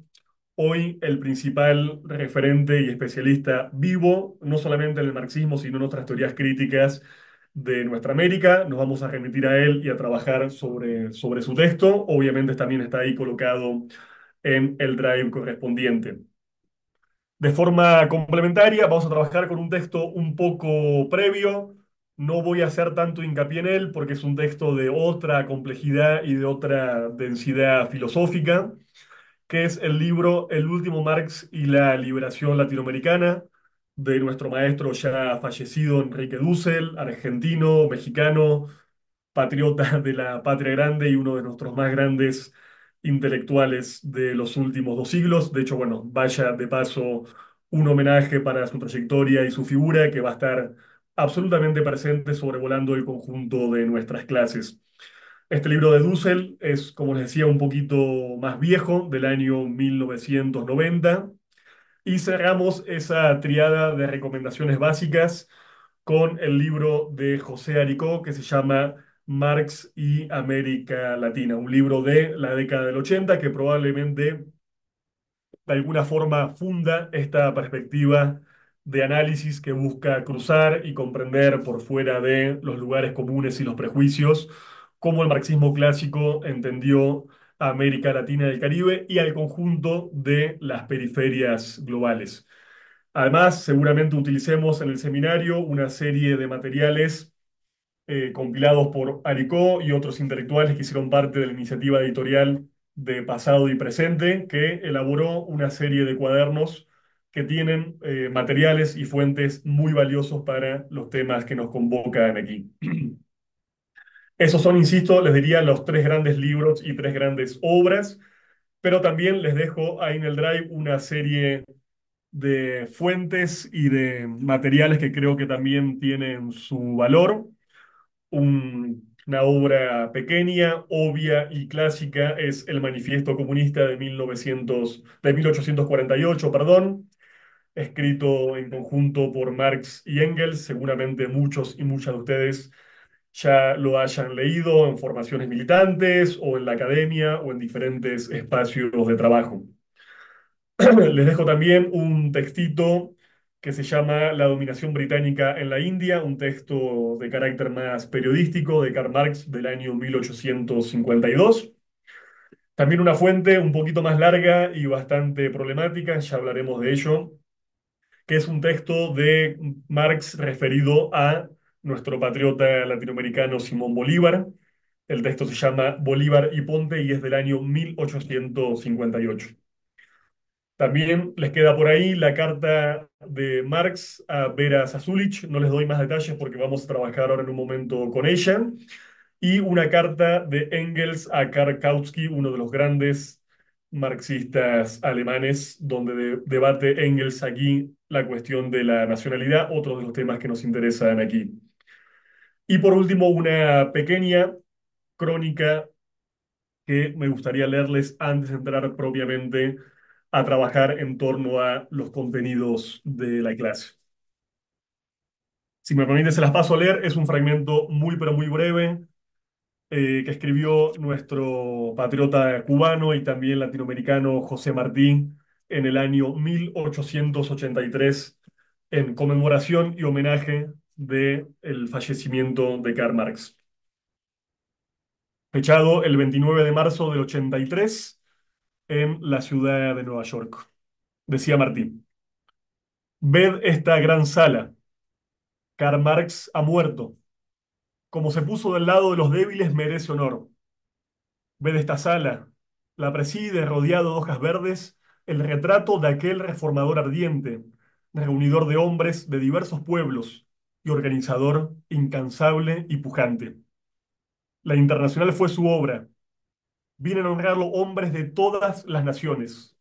hoy el principal referente y especialista vivo, no solamente en el marxismo, sino en otras teorías críticas de nuestra América. Nos vamos a remitir a él y a trabajar sobre, sobre su texto. Obviamente también está ahí colocado en el drive correspondiente. De forma complementaria, vamos a trabajar con un texto un poco previo. No voy a hacer tanto hincapié en él porque es un texto de otra complejidad y de otra densidad filosófica, que es el libro El último Marx y la liberación latinoamericana de nuestro maestro ya fallecido Enrique Dussel, argentino, mexicano, patriota de la patria grande y uno de nuestros más grandes intelectuales de los últimos dos siglos. De hecho, bueno, vaya de paso un homenaje para su trayectoria y su figura que va a estar absolutamente presente sobrevolando el conjunto de nuestras clases. Este libro de Dussel es, como les decía, un poquito más viejo, del año 1990. Y cerramos esa triada de recomendaciones básicas con el libro de José Aricó que se llama Marx y América Latina, un libro de la década del 80 que probablemente de alguna forma funda esta perspectiva de análisis que busca cruzar y comprender por fuera de los lugares comunes y los prejuicios cómo el marxismo clásico entendió a América Latina y el Caribe y al conjunto de las periferias globales. Además, seguramente utilicemos en el seminario una serie de materiales eh, compilados por Aricó y otros intelectuales que hicieron parte de la iniciativa editorial de pasado y presente, que elaboró una serie de cuadernos que tienen eh, materiales y fuentes muy valiosos para los temas que nos convocan aquí. Esos son, insisto, les diría los tres grandes libros y tres grandes obras, pero también les dejo ahí en el drive una serie de fuentes y de materiales que creo que también tienen su valor una obra pequeña, obvia y clásica es el Manifiesto Comunista de, 1900, de 1848, perdón, escrito en conjunto por Marx y Engels. Seguramente muchos y muchas de ustedes ya lo hayan leído en formaciones militantes o en la academia o en diferentes espacios de trabajo. Les dejo también un textito que se llama La dominación británica en la India, un texto de carácter más periodístico de Karl Marx del año 1852. También una fuente un poquito más larga y bastante problemática, ya hablaremos de ello, que es un texto de Marx referido a nuestro patriota latinoamericano Simón Bolívar. El texto se llama Bolívar y Ponte y es del año 1858. También les queda por ahí la carta de Marx a Vera Sazulich No les doy más detalles porque vamos a trabajar ahora en un momento con ella. Y una carta de Engels a Karl Kautsky, uno de los grandes marxistas alemanes, donde debate Engels aquí la cuestión de la nacionalidad, otro de los temas que nos interesan aquí. Y por último, una pequeña crónica que me gustaría leerles antes de entrar propiamente a trabajar en torno a los contenidos de la clase. Si me permite, se las paso a leer. Es un fragmento muy, pero muy breve eh, que escribió nuestro patriota cubano y también latinoamericano José Martín en el año 1883 en conmemoración y homenaje del el fallecimiento de Karl Marx. Fechado el 29 de marzo del 83, en la ciudad de Nueva York. Decía Martín, ved esta gran sala. Karl Marx ha muerto. Como se puso del lado de los débiles, merece honor. Ved esta sala. La preside, rodeado de hojas verdes, el retrato de aquel reformador ardiente, reunidor de hombres de diversos pueblos y organizador incansable y pujante. La Internacional fue su obra, vienen a honrarlo hombres de todas las naciones.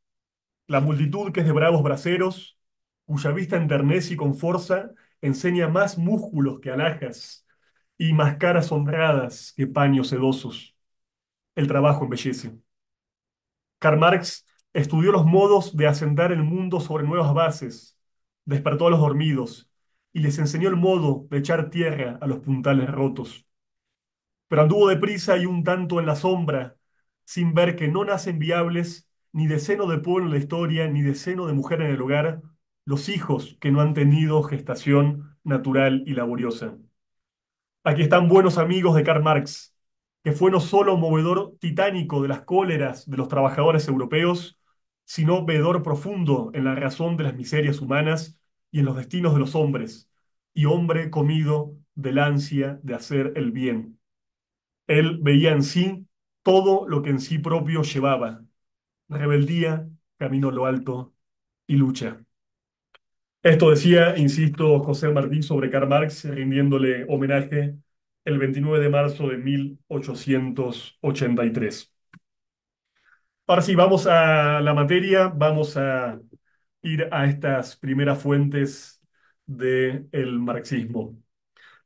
La multitud que es de bravos braceros, cuya vista enternece y con fuerza enseña más músculos que alhajas y más caras honradas que paños sedosos. El trabajo embellece. Karl Marx estudió los modos de asentar el mundo sobre nuevas bases, despertó a los dormidos y les enseñó el modo de echar tierra a los puntales rotos. Pero anduvo deprisa y un tanto en la sombra sin ver que no nacen viables ni de de pueblo en la historia, ni de de mujer en el hogar, los hijos que no han tenido gestación natural y laboriosa. Aquí están buenos amigos de Karl Marx, que fue no solo movedor titánico de las cóleras de los trabajadores europeos, sino veedor profundo en la razón de las miserias humanas y en los destinos de los hombres, y hombre comido del ansia de hacer el bien. Él veía en sí todo lo que en sí propio llevaba, rebeldía, camino a lo alto y lucha. Esto decía, insisto, José Martín sobre Karl Marx, rindiéndole homenaje el 29 de marzo de 1883. Ahora sí, vamos a la materia, vamos a ir a estas primeras fuentes del el marxismo.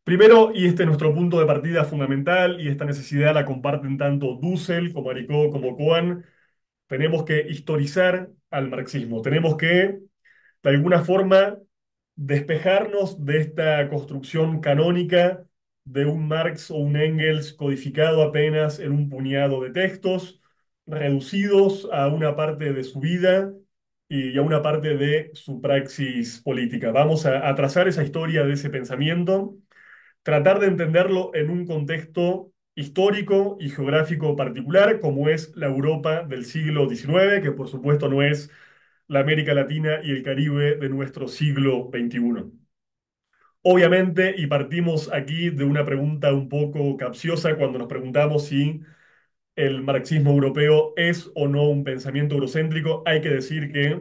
Primero, y este es nuestro punto de partida fundamental, y esta necesidad la comparten tanto Dussel como Aricó como Coan, tenemos que historizar al marxismo, tenemos que, de alguna forma, despejarnos de esta construcción canónica de un Marx o un Engels codificado apenas en un puñado de textos, reducidos a una parte de su vida y a una parte de su praxis política. Vamos a, a trazar esa historia de ese pensamiento tratar de entenderlo en un contexto histórico y geográfico particular, como es la Europa del siglo XIX, que por supuesto no es la América Latina y el Caribe de nuestro siglo XXI. Obviamente, y partimos aquí de una pregunta un poco capciosa cuando nos preguntamos si el marxismo europeo es o no un pensamiento eurocéntrico, hay que decir que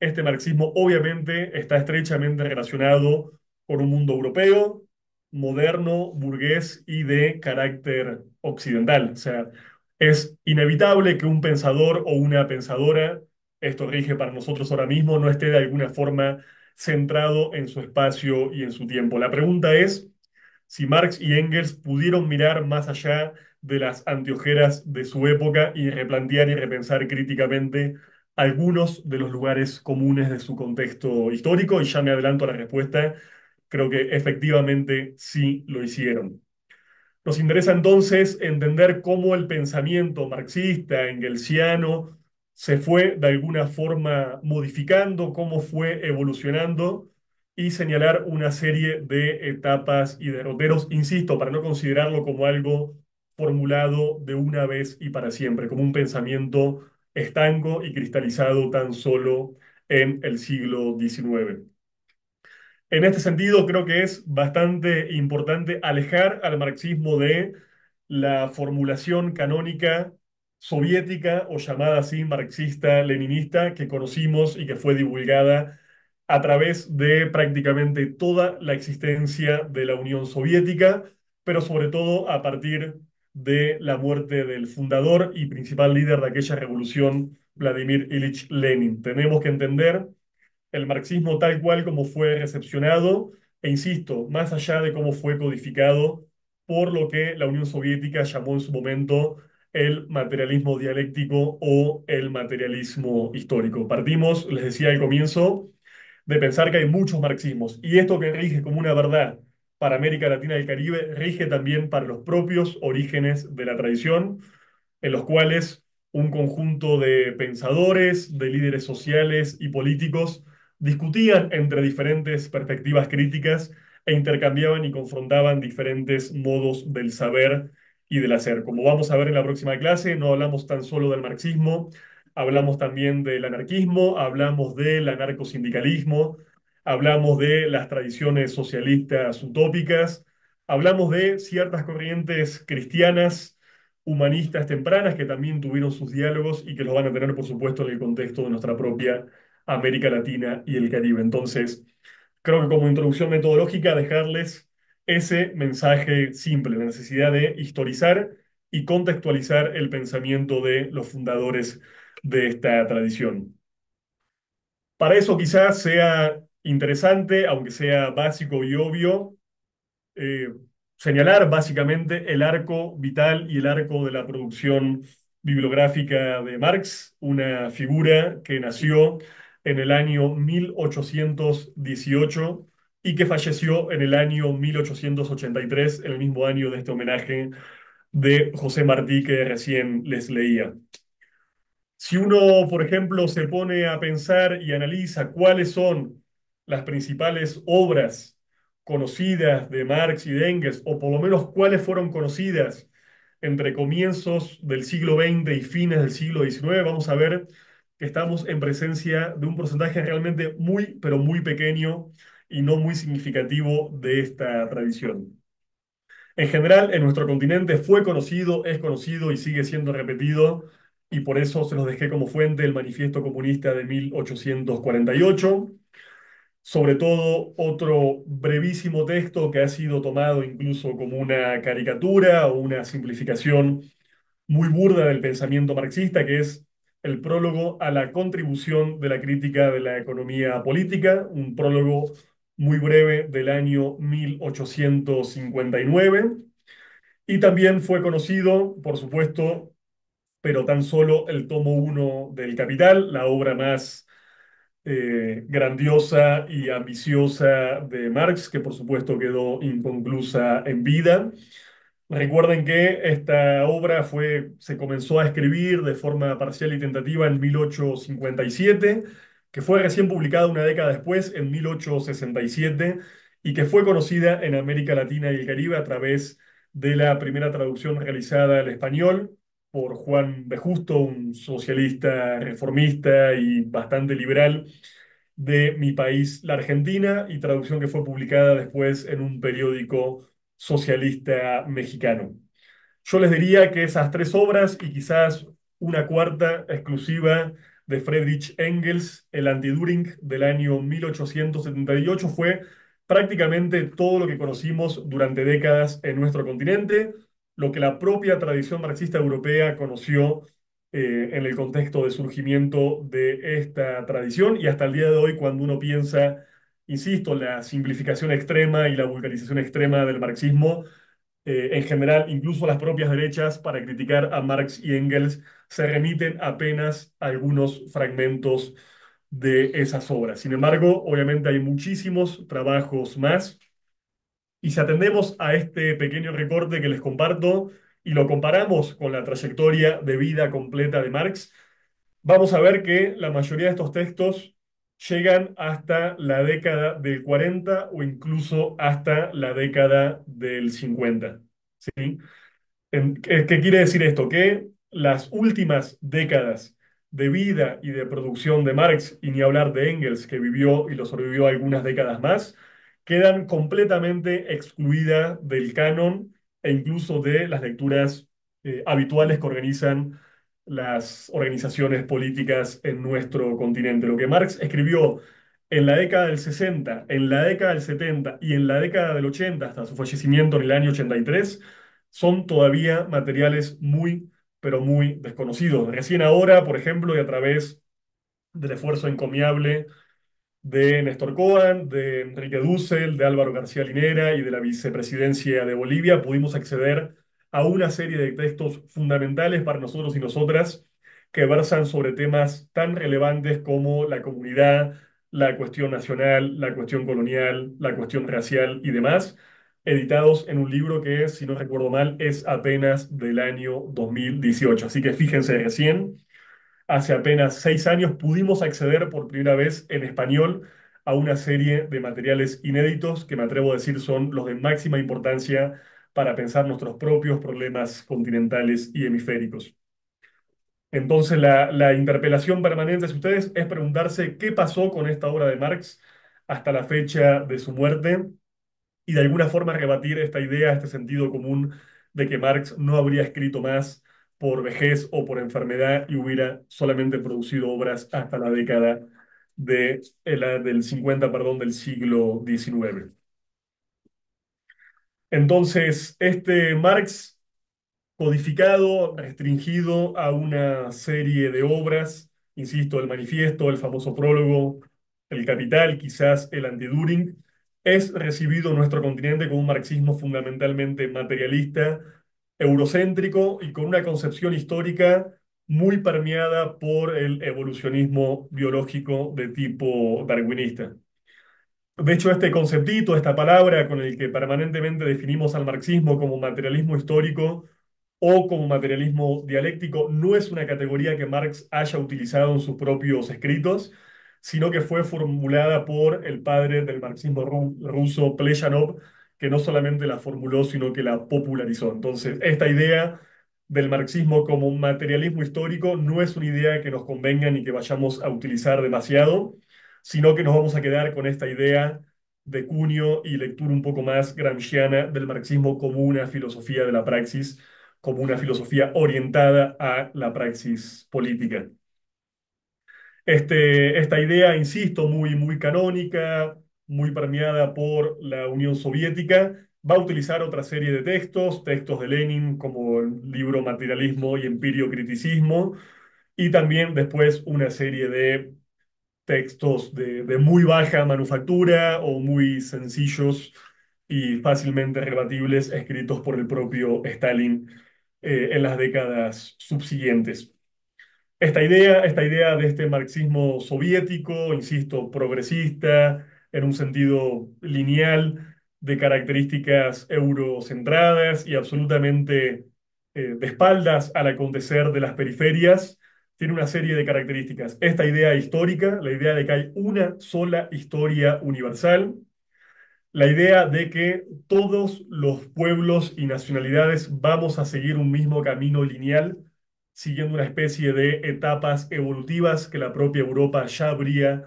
este marxismo obviamente está estrechamente relacionado con un mundo europeo, moderno, burgués y de carácter occidental. O sea, es inevitable que un pensador o una pensadora, esto rige para nosotros ahora mismo, no esté de alguna forma centrado en su espacio y en su tiempo. La pregunta es si Marx y Engels pudieron mirar más allá de las antiojeras de su época y replantear y repensar críticamente algunos de los lugares comunes de su contexto histórico, y ya me adelanto a la respuesta, creo que efectivamente sí lo hicieron. Nos interesa entonces entender cómo el pensamiento marxista, engelsiano, se fue de alguna forma modificando, cómo fue evolucionando y señalar una serie de etapas y derroteros, insisto, para no considerarlo como algo formulado de una vez y para siempre, como un pensamiento estanco y cristalizado tan solo en el siglo XIX. En este sentido, creo que es bastante importante alejar al marxismo de la formulación canónica soviética o llamada así marxista-leninista que conocimos y que fue divulgada a través de prácticamente toda la existencia de la Unión Soviética, pero sobre todo a partir de la muerte del fundador y principal líder de aquella revolución, Vladimir Ilich Lenin. Tenemos que entender el marxismo tal cual como fue recepcionado e, insisto, más allá de cómo fue codificado por lo que la Unión Soviética llamó en su momento el materialismo dialéctico o el materialismo histórico. Partimos, les decía al comienzo, de pensar que hay muchos marxismos y esto que rige como una verdad para América Latina y el Caribe rige también para los propios orígenes de la tradición, en los cuales un conjunto de pensadores, de líderes sociales y políticos discutían entre diferentes perspectivas críticas e intercambiaban y confrontaban diferentes modos del saber y del hacer. Como vamos a ver en la próxima clase, no hablamos tan solo del marxismo, hablamos también del anarquismo, hablamos del anarcosindicalismo, hablamos de las tradiciones socialistas utópicas, hablamos de ciertas corrientes cristianas, humanistas tempranas que también tuvieron sus diálogos y que los van a tener, por supuesto, en el contexto de nuestra propia América Latina y el Caribe. Entonces, creo que como introducción metodológica, dejarles ese mensaje simple, la necesidad de historizar y contextualizar el pensamiento de los fundadores de esta tradición. Para eso quizás sea interesante, aunque sea básico y obvio, eh, señalar básicamente el arco vital y el arco de la producción bibliográfica de Marx, una figura que nació en el año 1818 y que falleció en el año 1883, en el mismo año de este homenaje de José Martí que recién les leía. Si uno, por ejemplo, se pone a pensar y analiza cuáles son las principales obras conocidas de Marx y de Engels, o por lo menos cuáles fueron conocidas entre comienzos del siglo XX y fines del siglo XIX, vamos a ver estamos en presencia de un porcentaje realmente muy, pero muy pequeño y no muy significativo de esta tradición. En general, en nuestro continente fue conocido, es conocido y sigue siendo repetido, y por eso se los dejé como fuente el Manifiesto Comunista de 1848. Sobre todo, otro brevísimo texto que ha sido tomado incluso como una caricatura o una simplificación muy burda del pensamiento marxista, que es el prólogo a la contribución de la crítica de la economía política, un prólogo muy breve del año 1859. Y también fue conocido, por supuesto, pero tan solo el tomo uno del Capital, la obra más eh, grandiosa y ambiciosa de Marx, que por supuesto quedó inconclusa en vida. Recuerden que esta obra fue, se comenzó a escribir de forma parcial y tentativa en 1857, que fue recién publicada una década después, en 1867, y que fue conocida en América Latina y el Caribe a través de la primera traducción realizada al español por Juan de Justo, un socialista reformista y bastante liberal de mi país, la Argentina, y traducción que fue publicada después en un periódico socialista mexicano. Yo les diría que esas tres obras y quizás una cuarta exclusiva de Friedrich Engels, El Antiduring del año 1878, fue prácticamente todo lo que conocimos durante décadas en nuestro continente, lo que la propia tradición marxista europea conoció eh, en el contexto de surgimiento de esta tradición y hasta el día de hoy cuando uno piensa insisto, la simplificación extrema y la vulgarización extrema del marxismo, eh, en general, incluso las propias derechas, para criticar a Marx y Engels, se remiten apenas a algunos fragmentos de esas obras. Sin embargo, obviamente hay muchísimos trabajos más. Y si atendemos a este pequeño recorte que les comparto y lo comparamos con la trayectoria de vida completa de Marx, vamos a ver que la mayoría de estos textos llegan hasta la década del 40 o incluso hasta la década del 50. ¿Qué quiere decir esto? Que las últimas décadas de vida y de producción de Marx, y ni hablar de Engels, que vivió y lo sobrevivió algunas décadas más, quedan completamente excluidas del canon e incluso de las lecturas eh, habituales que organizan las organizaciones políticas en nuestro continente. Lo que Marx escribió en la década del 60, en la década del 70 y en la década del 80, hasta su fallecimiento en el año 83, son todavía materiales muy, pero muy desconocidos. Recién ahora, por ejemplo, y a través del esfuerzo encomiable de Néstor Cohen, de Enrique Dussel, de Álvaro García Linera y de la vicepresidencia de Bolivia, pudimos acceder a una serie de textos fundamentales para nosotros y nosotras que versan sobre temas tan relevantes como la comunidad, la cuestión nacional, la cuestión colonial, la cuestión racial y demás, editados en un libro que, si no recuerdo mal, es apenas del año 2018. Así que fíjense, recién, hace apenas seis años, pudimos acceder por primera vez en español a una serie de materiales inéditos que me atrevo a decir son los de máxima importancia para pensar nuestros propios problemas continentales y hemisféricos. Entonces, la, interpelación permanente de ustedes es preguntarse qué pasó con esta obra de Marx hasta la fecha de su muerte y de alguna forma rebatir esta idea, este sentido común de que Marx no habría escrito más por vejez o por enfermedad y hubiera solamente producido obras hasta la década eh, del 50, perdón, del siglo XIX. Entonces, este Marx codificado, restringido a una serie de obras, insisto, el manifiesto, el famoso prólogo, el capital, quizás el anti es recibido en nuestro continente con un marxismo fundamentalmente materialista, eurocéntrico y con una concepción histórica muy permeada por el evolucionismo biológico de tipo darwinista. De hecho, este conceptito, esta palabra con el que permanentemente definimos al marxismo como materialismo histórico o como materialismo dialéctico, no es una categoría que Marx haya utilizado en sus propios escritos, sino que fue formulada por el padre del marxismo ruso, Plejanov que no solamente la formuló, sino que la popularizó. Entonces, esta idea del marxismo como un materialismo histórico no es una idea que nos convenga ni que vayamos a utilizar demasiado, sino que nos vamos a quedar con esta idea de Cunio y lectura un poco más gramsciana del marxismo como una filosofía de la praxis, como una filosofía orientada a la praxis política. Este, esta idea, insisto, muy, muy canónica, muy permeada por la Unión Soviética, va a utilizar otra serie de textos, textos de Lenin como el libro Materialismo y Empirio Criticismo, y también después una serie de textos de, muy baja manufactura o muy sencillos y fácilmente rebatibles escritos por el propio Stalin eh, en las décadas subsiguientes. Esta idea, esta idea de este marxismo soviético, insisto, progresista, en un sentido lineal, de características eurocentradas y absolutamente eh, de espaldas al acontecer de las periferias, tiene una serie de características. Esta idea histórica, la idea de que hay una sola historia universal, la idea de que todos los pueblos y nacionalidades vamos a seguir un mismo camino lineal, siguiendo una especie de etapas evolutivas que la propia Europa ya habría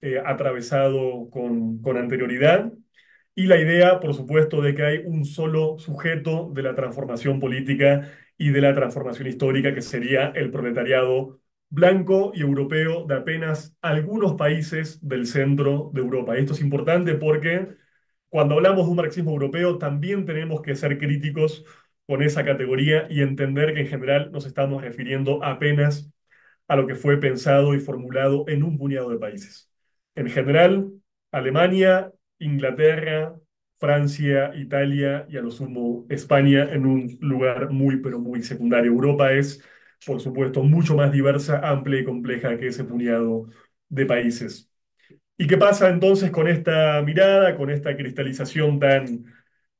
eh, atravesado con, con anterioridad. Y la idea, por supuesto, de que hay un solo sujeto de la transformación política y de la transformación histórica que sería el proletariado blanco y europeo de apenas algunos países del centro de Europa. Esto es importante porque cuando hablamos de un marxismo europeo también tenemos que ser críticos con esa categoría y entender que en general nos estamos refiriendo apenas a lo que fue pensado y formulado en un puñado de países. En general, Alemania, Inglaterra, Francia, Italia y a lo sumo España en un lugar muy, pero muy secundario. Europa es, por supuesto, mucho más diversa, amplia y compleja que ese puñado de países. ¿Y qué pasa entonces con esta mirada, con esta cristalización tan,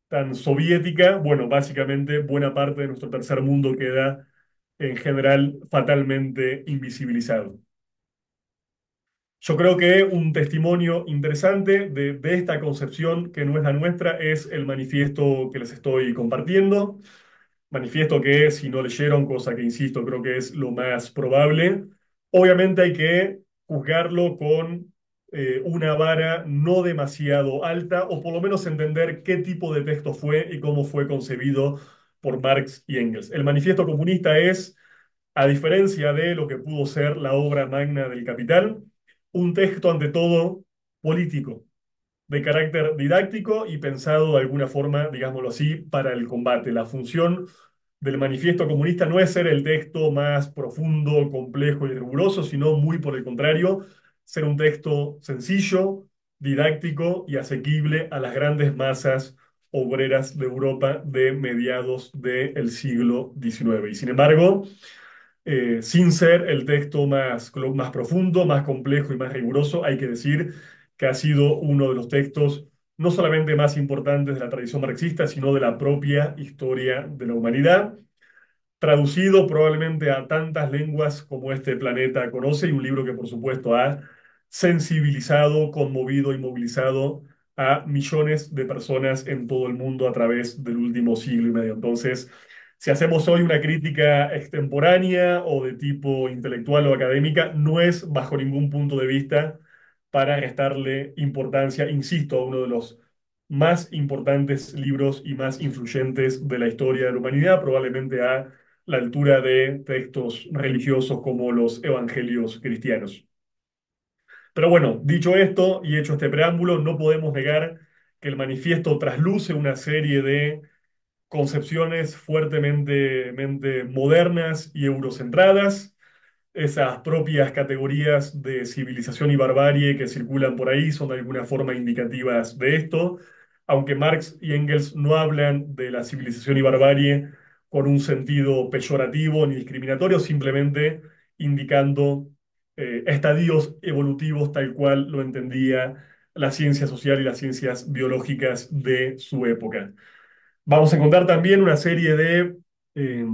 tan soviética? Bueno, básicamente buena parte de nuestro tercer mundo queda en general fatalmente invisibilizado. Yo creo que un testimonio interesante de, esta concepción que no es la nuestra es el manifiesto que les estoy compartiendo. Manifiesto que si no leyeron, cosa que insisto, creo que es lo más probable, obviamente hay que juzgarlo con eh, una vara no demasiado alta o por lo menos entender qué tipo de texto fue y cómo fue concebido por Marx y Engels. El manifiesto comunista es, a diferencia de lo que pudo ser la obra magna del Capital, un texto ante todo político, de carácter didáctico y pensado de alguna forma, digámoslo así, para el combate. La función del manifiesto comunista no es ser el texto más profundo, complejo y riguroso, sino muy por el contrario, ser un texto sencillo, didáctico y asequible a las grandes masas obreras de Europa de mediados del siglo XIX. Y sin embargo, eh, sin ser el texto más, más profundo, más complejo y más riguroso, hay que decir que ha sido uno de los textos no solamente más importantes de la tradición marxista, sino de la propia historia de la humanidad, traducido probablemente a tantas lenguas como este planeta conoce y un libro que por supuesto ha sensibilizado, conmovido y movilizado a millones de personas en todo el mundo a través del último siglo y medio. Entonces, si hacemos hoy una crítica extemporánea o de tipo intelectual o académica, no es bajo ningún punto de vista para restarle importancia, insisto, a uno de los más importantes libros y más influyentes de la historia de la humanidad, probablemente a la altura de textos religiosos como los evangelios cristianos. Pero bueno, dicho esto y hecho este preámbulo, no podemos negar que el manifiesto trasluce una serie de concepciones fuertemente modernas y eurocentradas, esas propias categorías de civilización y barbarie que circulan por ahí son de alguna forma indicativas de esto, aunque Marx y Engels no hablan de la civilización y barbarie con un sentido peyorativo ni discriminatorio, simplemente indicando eh, estadios evolutivos tal cual lo entendía la ciencia social y las ciencias biológicas de su época. Vamos a encontrar también una serie de eh,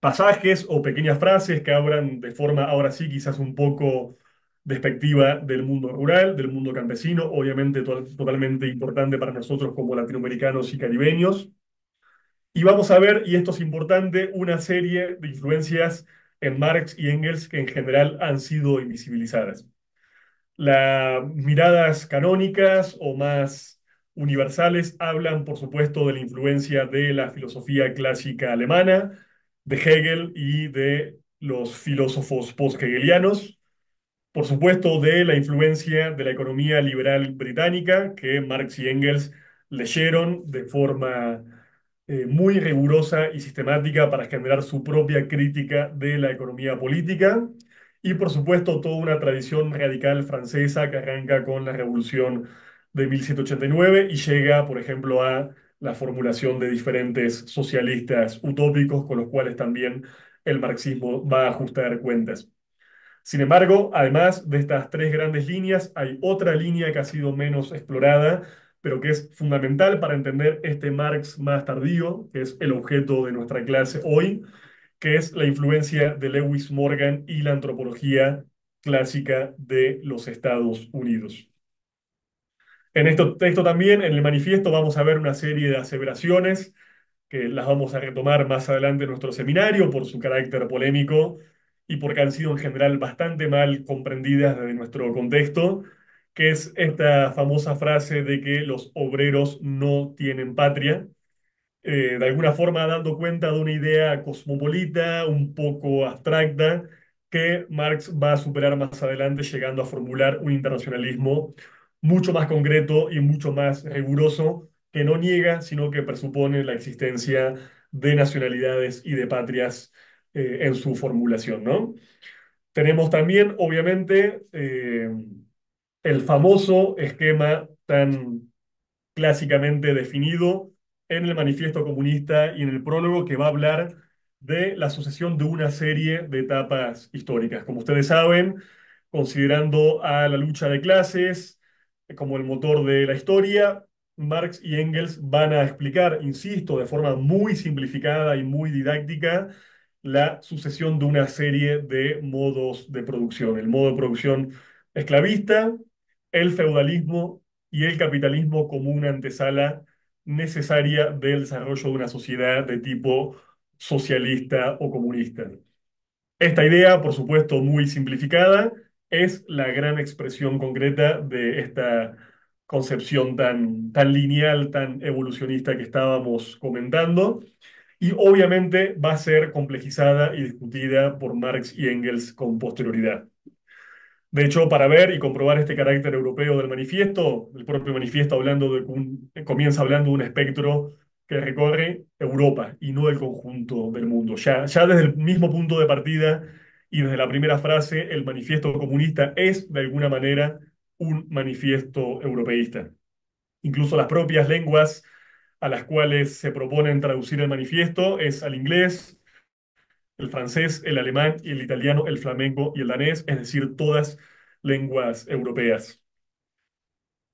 pasajes o pequeñas frases que hablan de forma, ahora sí, quizás un poco despectiva del mundo rural, del mundo campesino, obviamente totalmente importante para nosotros como latinoamericanos y caribeños. Y vamos a ver, y esto es importante, una serie de influencias en Marx y Engels que en general han sido invisibilizadas. Las miradas canónicas o más universales hablan, por supuesto, de la influencia de la filosofía clásica alemana, de Hegel y de los filósofos post-hegelianos, por supuesto, de la influencia de la economía liberal británica que Marx y Engels leyeron de forma eh, muy rigurosa y sistemática para generar su propia crítica de la economía política. Y por supuesto, toda una tradición radical francesa que arranca con la Revolución de 1189 y llega, por ejemplo, a la formulación de diferentes socialistas utópicos con los cuales también el marxismo va a ajustar cuentas. Sin embargo, además de estas tres grandes líneas, hay otra línea que ha sido menos explorada, pero que es fundamental para entender este Marx más tardío, que es el objeto de nuestra clase hoy, que es la influencia de Lewis Morgan y la antropología clásica de los Estados Unidos. En este texto también, en el manifiesto, vamos a ver una serie de aseveraciones que las vamos a retomar más adelante en nuestro seminario por su carácter polémico y porque han sido en general bastante mal comprendidas desde nuestro contexto, que es esta famosa frase de que los obreros no tienen patria, eh, de alguna forma dando cuenta de una idea cosmopolita, un poco abstracta, que Marx va a superar más adelante llegando a formular un internacionalismo mucho más concreto y mucho más riguroso, que no niega, sino que presupone la existencia de nacionalidades y de patrias eh, en su formulación, ¿no? Tenemos también, obviamente, eh, el famoso esquema tan clásicamente definido en el manifiesto comunista y en el prólogo que va a hablar de la sucesión de una serie de etapas históricas. Como ustedes saben, considerando a la lucha de clases, como el motor de la historia, Marx y Engels van a explicar, insisto, de forma muy simplificada y muy didáctica, la sucesión de una serie de modos de producción. El modo de producción esclavista, el feudalismo y el capitalismo como una antesala necesaria del desarrollo de una sociedad de tipo socialista o comunista. Esta idea, por supuesto, muy simplificada, es la gran expresión concreta de esta concepción tan, tan lineal, tan evolucionista que estábamos comentando. Y obviamente va a ser complejizada y discutida por Marx y Engels con posterioridad. De hecho, para ver y comprobar este carácter europeo del manifiesto, el propio manifiesto hablando de comienza hablando de un espectro que recorre Europa y no el conjunto del mundo. Ya, ya desde el mismo punto de partida y desde la primera frase el manifiesto comunista es de alguna manera un manifiesto europeísta. Incluso las propias lenguas a las cuales se proponen traducir el manifiesto es al inglés, el francés, el alemán, el italiano, el flamenco y el danés, es decir, todas lenguas europeas.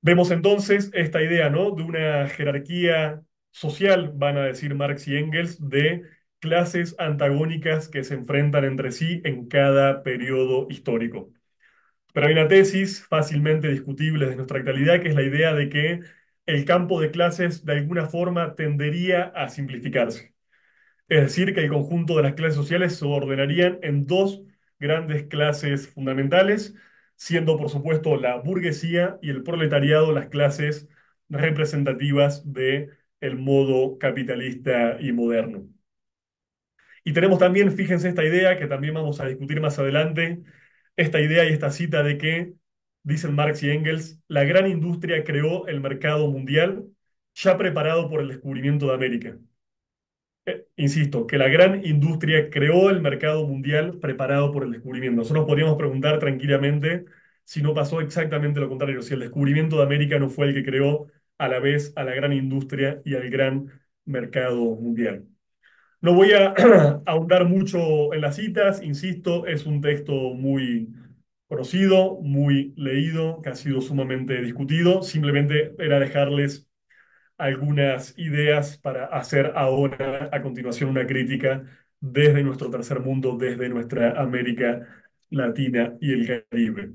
Vemos entonces esta idea ¿no? de una jerarquía social, van a decir Marx y Engels, de clases antagónicas que se enfrentan entre sí en cada periodo histórico. Pero hay una tesis fácilmente discutible desde nuestra actualidad, que es la idea de que el campo de clases de alguna forma tendería a simplificarse. Es decir, que el conjunto de las clases sociales se ordenarían en dos grandes clases fundamentales, siendo por supuesto la burguesía y el proletariado las clases representativas del el modo capitalista y moderno. Y tenemos también, fíjense esta idea, que también vamos a discutir más adelante, esta idea y esta cita de que, dicen Marx y Engels, la gran industria creó el mercado mundial ya preparado por el descubrimiento de América. Eh, insisto, que la gran industria creó el mercado mundial preparado por el descubrimiento. Nosotros podríamos preguntar tranquilamente si no pasó exactamente lo contrario, si el descubrimiento de América no fue el que creó a la vez a la gran industria y al gran mercado mundial. No voy a ahondar mucho en las citas, insisto, es un texto muy conocido, muy leído, que ha sido sumamente discutido. Simplemente era dejarles algunas ideas para hacer ahora, a continuación, una crítica desde nuestro tercer mundo, desde nuestra América Latina y el Caribe.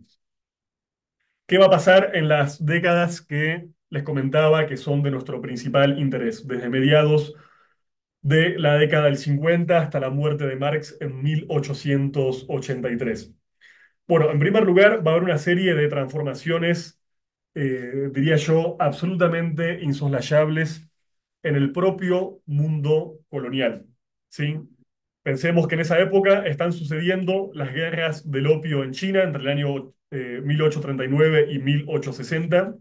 ¿Qué va a pasar en las décadas que les comentaba que son de nuestro principal interés? Desde mediados de la década del 50 hasta la muerte de Marx en 1883. Bueno, en primer lugar, va a haber una serie de transformaciones, eh, diría yo, absolutamente insoslayables en el propio mundo colonial. ¿sí? Pensemos que en esa época están sucediendo las guerras del opio en China entre el año 1839 eh, y 1860,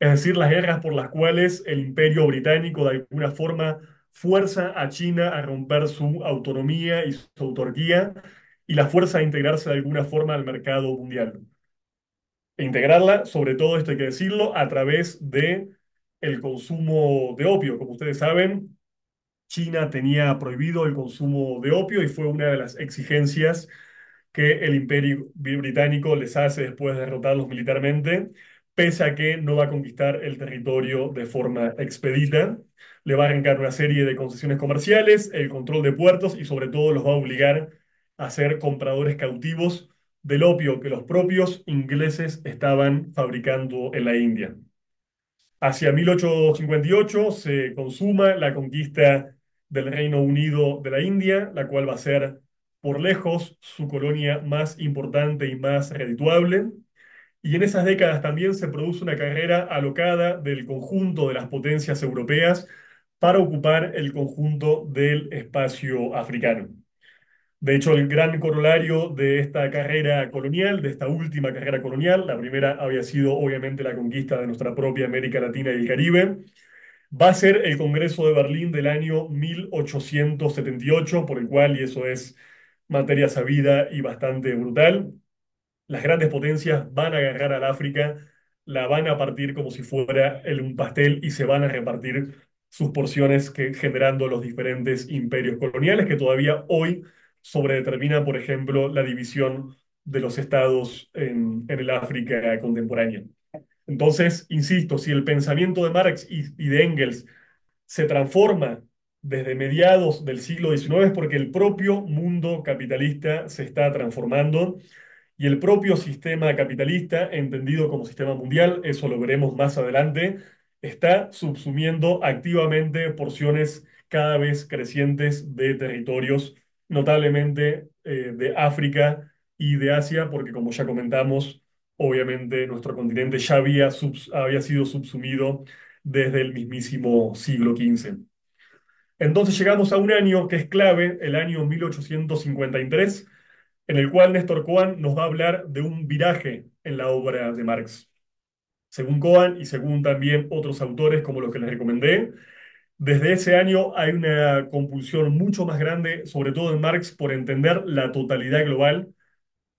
es decir, las guerras por las cuales el imperio británico de alguna forma fuerza a China a romper su autonomía y su autarquía y la fuerza a integrarse de alguna forma al mercado mundial. E integrarla, sobre todo, esto hay que decirlo, a través de el consumo de opio. Como ustedes saben, China tenía prohibido el consumo de opio y fue una de las exigencias que el imperio británico les hace después de derrotarlos militarmente, pese a que no va a conquistar el territorio de forma expedita le va a arrancar una serie de concesiones comerciales, el control de puertos y sobre todo los va a obligar a ser compradores cautivos del opio que los propios ingleses estaban fabricando en la India. Hacia 1858 se consuma la conquista del Reino Unido de la India, la cual va a ser por lejos su colonia más importante y más redituable. Y en esas décadas también se produce una carrera alocada del conjunto de las potencias europeas para ocupar el conjunto del espacio africano. De hecho, el gran corolario de esta carrera colonial, de esta última carrera colonial, la primera había sido obviamente la conquista de nuestra propia América Latina y el Caribe, va a ser el Congreso de Berlín del año 1878, por el cual, y eso es materia sabida y bastante brutal, las grandes potencias van a agarrar al África, la van a partir como si fuera un pastel y se van a repartir sus porciones que, generando los diferentes imperios coloniales que todavía hoy sobredetermina, por ejemplo, la división de los estados en, el África contemporánea. Entonces, insisto, si el pensamiento de Marx y, de Engels se transforma desde mediados del siglo XIX es porque el propio mundo capitalista se está transformando y el propio sistema capitalista, entendido como sistema mundial, eso lo veremos más adelante, está subsumiendo activamente porciones cada vez crecientes de territorios, notablemente eh, de África y de Asia, porque como ya comentamos, obviamente nuestro continente ya había, había sido subsumido desde el mismísimo siglo XV. Entonces llegamos a un año que es clave, el año 1853, en el cual Néstor Coan nos va a hablar de un viraje en la obra de Marx según Cohen y según también otros autores como los que les recomendé. Desde ese año hay una compulsión mucho más grande, sobre todo en Marx, por entender la totalidad global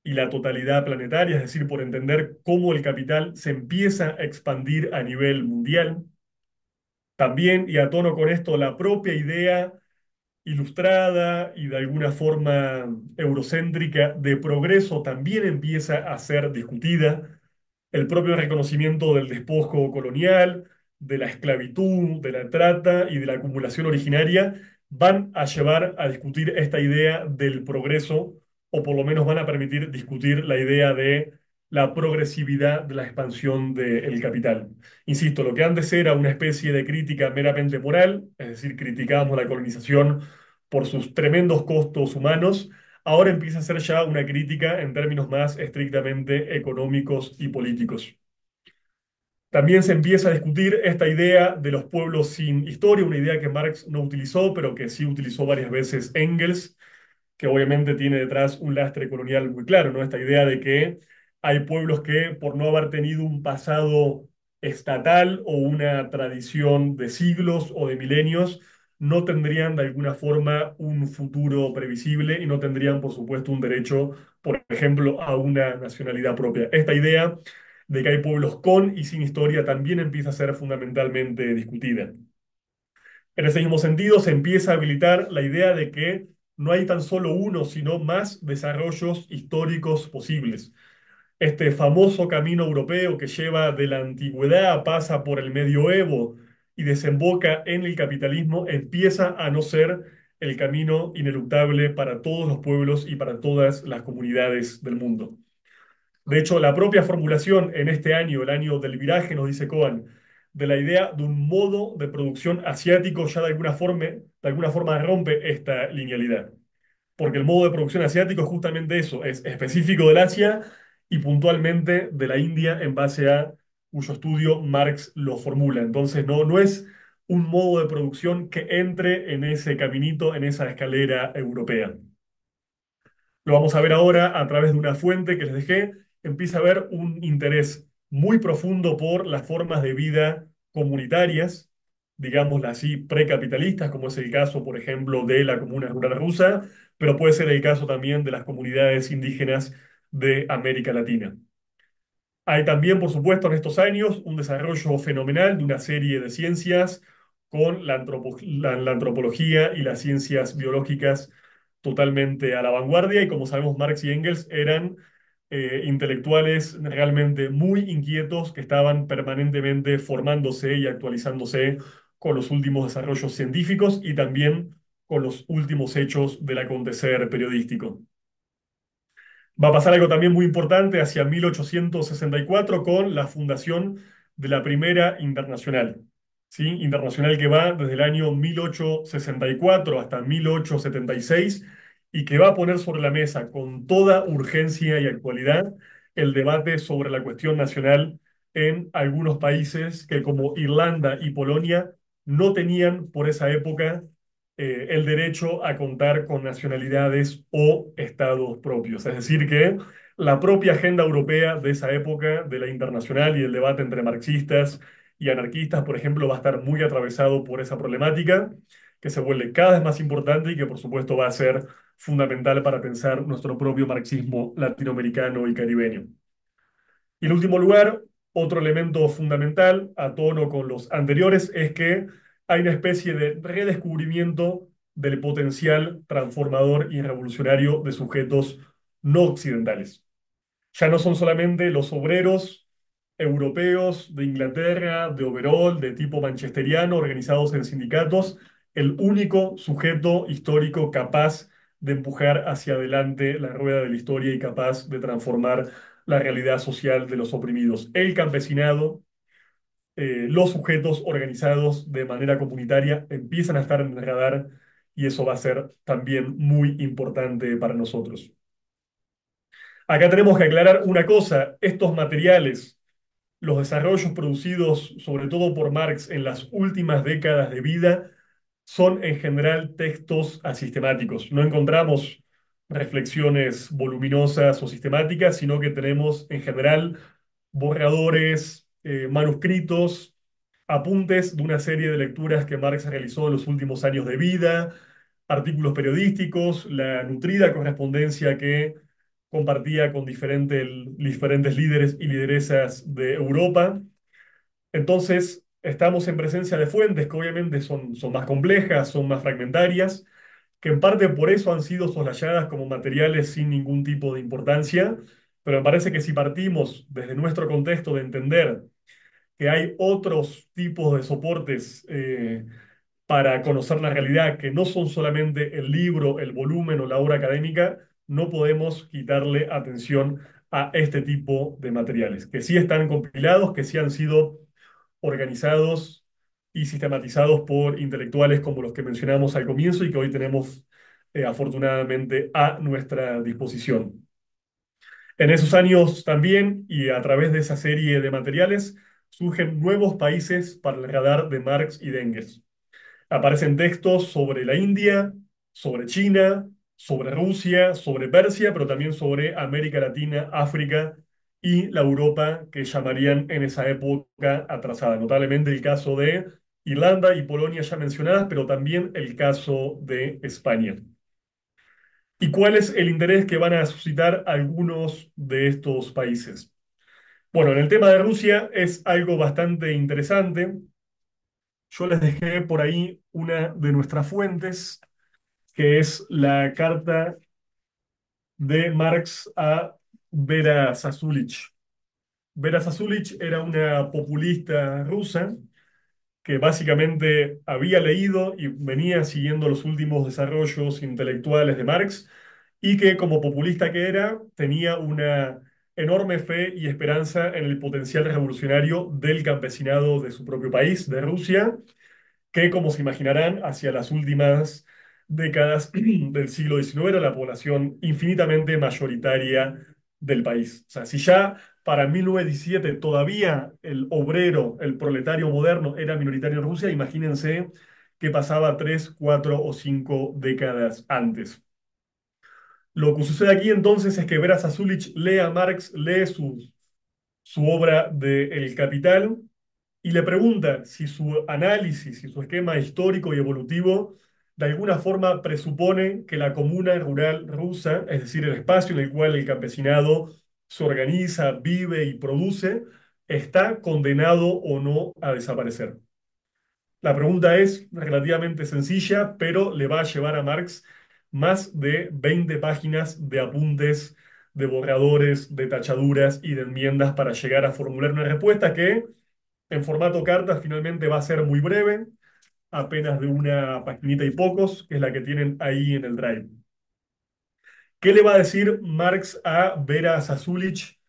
y la totalidad planetaria, es decir, por entender cómo el capital se empieza a expandir a nivel mundial. También, y a tono con esto, la propia idea ilustrada y de alguna forma eurocéntrica de progreso también empieza a ser discutida el propio reconocimiento del despojo colonial, de la esclavitud, de la trata y de la acumulación originaria, van a llevar a discutir esta idea del progreso, o por lo menos van a permitir discutir la idea de la progresividad de la expansión del capital. Insisto, lo que antes era una especie de crítica meramente moral, es decir, criticábamos la colonización por sus tremendos costos humanos, ahora empieza a ser ya una crítica en términos más estrictamente económicos y políticos. También se empieza a discutir esta idea de los pueblos sin historia, una idea que Marx no utilizó, pero que sí utilizó varias veces Engels, que obviamente tiene detrás un lastre colonial muy claro, ¿no? Esta idea de que hay pueblos que, por no haber tenido un pasado estatal o una tradición de siglos o de milenios, no tendrían de alguna forma un futuro previsible y no tendrían, por supuesto, un derecho, por ejemplo, a una nacionalidad propia. Esta idea de que hay pueblos con y sin historia también empieza a ser fundamentalmente discutida. En ese mismo sentido, se empieza a habilitar la idea de que no hay tan solo uno, sino más desarrollos históricos posibles. Este famoso camino europeo que lleva de la antigüedad, pasa por el medioevo, y desemboca en el capitalismo, empieza a no ser el camino ineluctable para todos los pueblos y para todas las comunidades del mundo. De hecho, la propia formulación en este año, el año del viraje, nos dice Cohen, de la idea de un modo de producción asiático ya de alguna forma, de alguna forma rompe esta linealidad. Porque el modo de producción asiático es justamente eso, es específico del Asia y puntualmente de la India en base a cuyo estudio Marx lo formula. Entonces, no, no es un modo de producción que entre en ese caminito, en esa escalera europea. Lo vamos a ver ahora a través de una fuente que les dejé. Empieza a haber un interés muy profundo por las formas de vida comunitarias, digámoslas así, precapitalistas, como es el caso, por ejemplo, de la comuna rural rusa, pero puede ser el caso también de las comunidades indígenas de América Latina. Hay también, por supuesto, en estos años un desarrollo fenomenal de una serie de ciencias con la, antropología y las ciencias biológicas totalmente a la vanguardia y como sabemos Marx y Engels eran eh, intelectuales realmente muy inquietos que estaban permanentemente formándose y actualizándose con los últimos desarrollos científicos y también con los últimos hechos del acontecer periodístico. Va a pasar algo también muy importante hacia 1864 con la fundación de la primera internacional. ¿sí? Internacional que va desde el año 1864 hasta 1876 y que va a poner sobre la mesa con toda urgencia y actualidad el debate sobre la cuestión nacional en algunos países que como Irlanda y Polonia no tenían por esa época eh, el derecho a contar con nacionalidades o estados propios. Es decir, que la propia agenda europea de esa época, de la internacional y el debate entre marxistas y anarquistas, por ejemplo, va a estar muy atravesado por esa problemática, que se vuelve cada vez más importante y que, por supuesto, va a ser fundamental para pensar nuestro propio marxismo latinoamericano y caribeño. Y en último lugar, otro elemento fundamental, a tono con los anteriores, es que hay una especie de redescubrimiento del potencial transformador y revolucionario de sujetos no occidentales. Ya no son solamente los obreros europeos de Inglaterra, de overall, de tipo manchesteriano, organizados en sindicatos, el único sujeto histórico capaz de empujar hacia adelante la rueda de la historia y capaz de transformar la realidad social de los oprimidos. El campesinado, eh, los sujetos organizados de manera comunitaria empiezan a estar en el radar y eso va a ser también muy importante para nosotros. Acá tenemos que aclarar una cosa, estos materiales, los desarrollos producidos sobre todo por Marx en las últimas décadas de vida, son en general textos asistemáticos. No encontramos reflexiones voluminosas o sistemáticas, sino que tenemos en general borradores, eh, manuscritos, apuntes de una serie de lecturas que Marx realizó en los últimos años de vida, artículos periodísticos, la nutrida correspondencia que compartía con diferentes, diferentes líderes y lideresas de Europa. Entonces, estamos en presencia de fuentes que obviamente son, son más complejas, son más fragmentarias, que en parte por eso han sido soslayadas como materiales sin ningún tipo de importancia, pero me parece que si partimos desde nuestro contexto de entender hay otros tipos de soportes eh, para conocer la realidad, que no son solamente el libro, el volumen o la obra académica, no podemos quitarle atención a este tipo de materiales, que sí están compilados, que sí han sido organizados y sistematizados por intelectuales como los que mencionamos al comienzo y que hoy tenemos eh, afortunadamente a nuestra disposición. En esos años también y a través de esa serie de materiales surgen nuevos países para el radar de Marx y Dengues. Aparecen textos sobre la India, sobre China, sobre Rusia, sobre Persia, pero también sobre América Latina, África y la Europa que llamarían en esa época atrasada. Notablemente el caso de Irlanda y Polonia ya mencionadas, pero también el caso de España. ¿Y cuál es el interés que van a suscitar algunos de estos países? Bueno, en el tema de Rusia es algo bastante interesante. Yo les dejé por ahí una de nuestras fuentes, que es la carta de Marx a Vera Sasulich. Vera Sasulich era una populista rusa que básicamente había leído y venía siguiendo los últimos desarrollos intelectuales de Marx y que como populista que era tenía una enorme fe y esperanza en el potencial revolucionario del campesinado de su propio país, de Rusia, que, como se imaginarán, hacia las últimas décadas del siglo XIX era la población infinitamente mayoritaria del país. O sea, si ya para 1917 todavía el obrero, el proletario moderno era minoritario en Rusia, imagínense qué pasaba tres, cuatro o cinco décadas antes. Lo que sucede aquí entonces es que Veras Azulich lee a Marx, lee su, obra de El Capital y le pregunta si su análisis, y su esquema histórico y evolutivo de alguna forma presupone que la comuna rural rusa, es decir, el espacio en el cual el campesinado se organiza, vive y produce, está condenado o no a desaparecer. La pregunta es relativamente sencilla, pero le va a llevar a Marx más de 20 páginas de apuntes, de borradores, de tachaduras y de enmiendas para llegar a formular una respuesta que en formato carta finalmente va a ser muy breve, apenas de una paginita y pocos, que es la que tienen ahí en el drive. ¿Qué le va a decir Marx a Vera Sasulich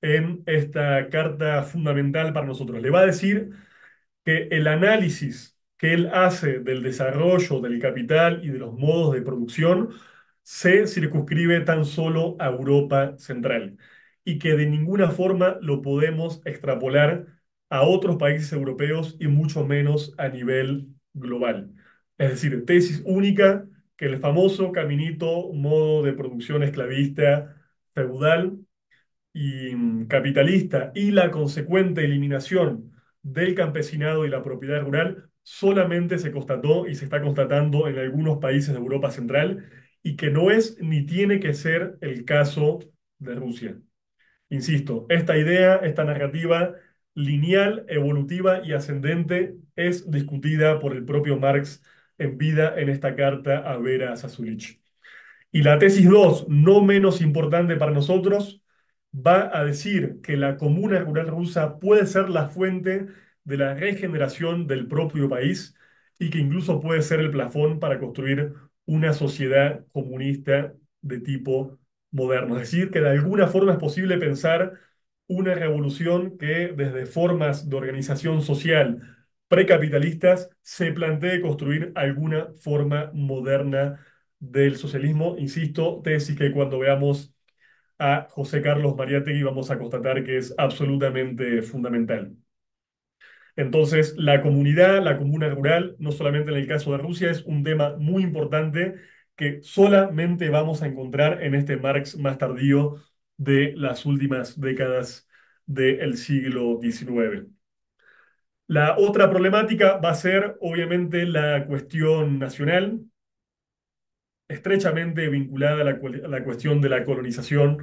en esta carta fundamental para nosotros? Le va a decir que el análisis que él hace del desarrollo del capital y de los modos de producción se circunscribe tan solo a Europa Central y que de ninguna forma lo podemos extrapolar a otros países europeos y mucho menos a nivel global. Es decir, tesis única que el famoso caminito, modo de producción esclavista, feudal y mm, capitalista y la consecuente eliminación del campesinado y la propiedad rural solamente se constató y se está constatando en algunos países de Europa Central y que no es ni tiene que ser el caso de Rusia. Insisto, esta idea, esta narrativa lineal, evolutiva y ascendente es discutida por el propio Marx en vida en esta carta a Vera Sasulich. Y la tesis 2, no menos importante para nosotros, va a decir que la comuna rural rusa puede ser la fuente de la regeneración del propio país y que incluso puede ser el plafón para construir una sociedad comunista de tipo moderno. Es decir, que de alguna forma es posible pensar una revolución que desde formas de organización social precapitalistas se plantee construir alguna forma moderna del socialismo. Insisto, tesis que cuando veamos a José Carlos Mariategui vamos a constatar que es absolutamente fundamental. Entonces, la comunidad, la comuna rural, no solamente en el caso de Rusia, es un tema muy importante que solamente vamos a encontrar en este Marx más tardío de las últimas décadas del siglo XIX. La otra problemática va a ser, obviamente, la cuestión nacional, estrechamente vinculada a la, cuestión de la colonización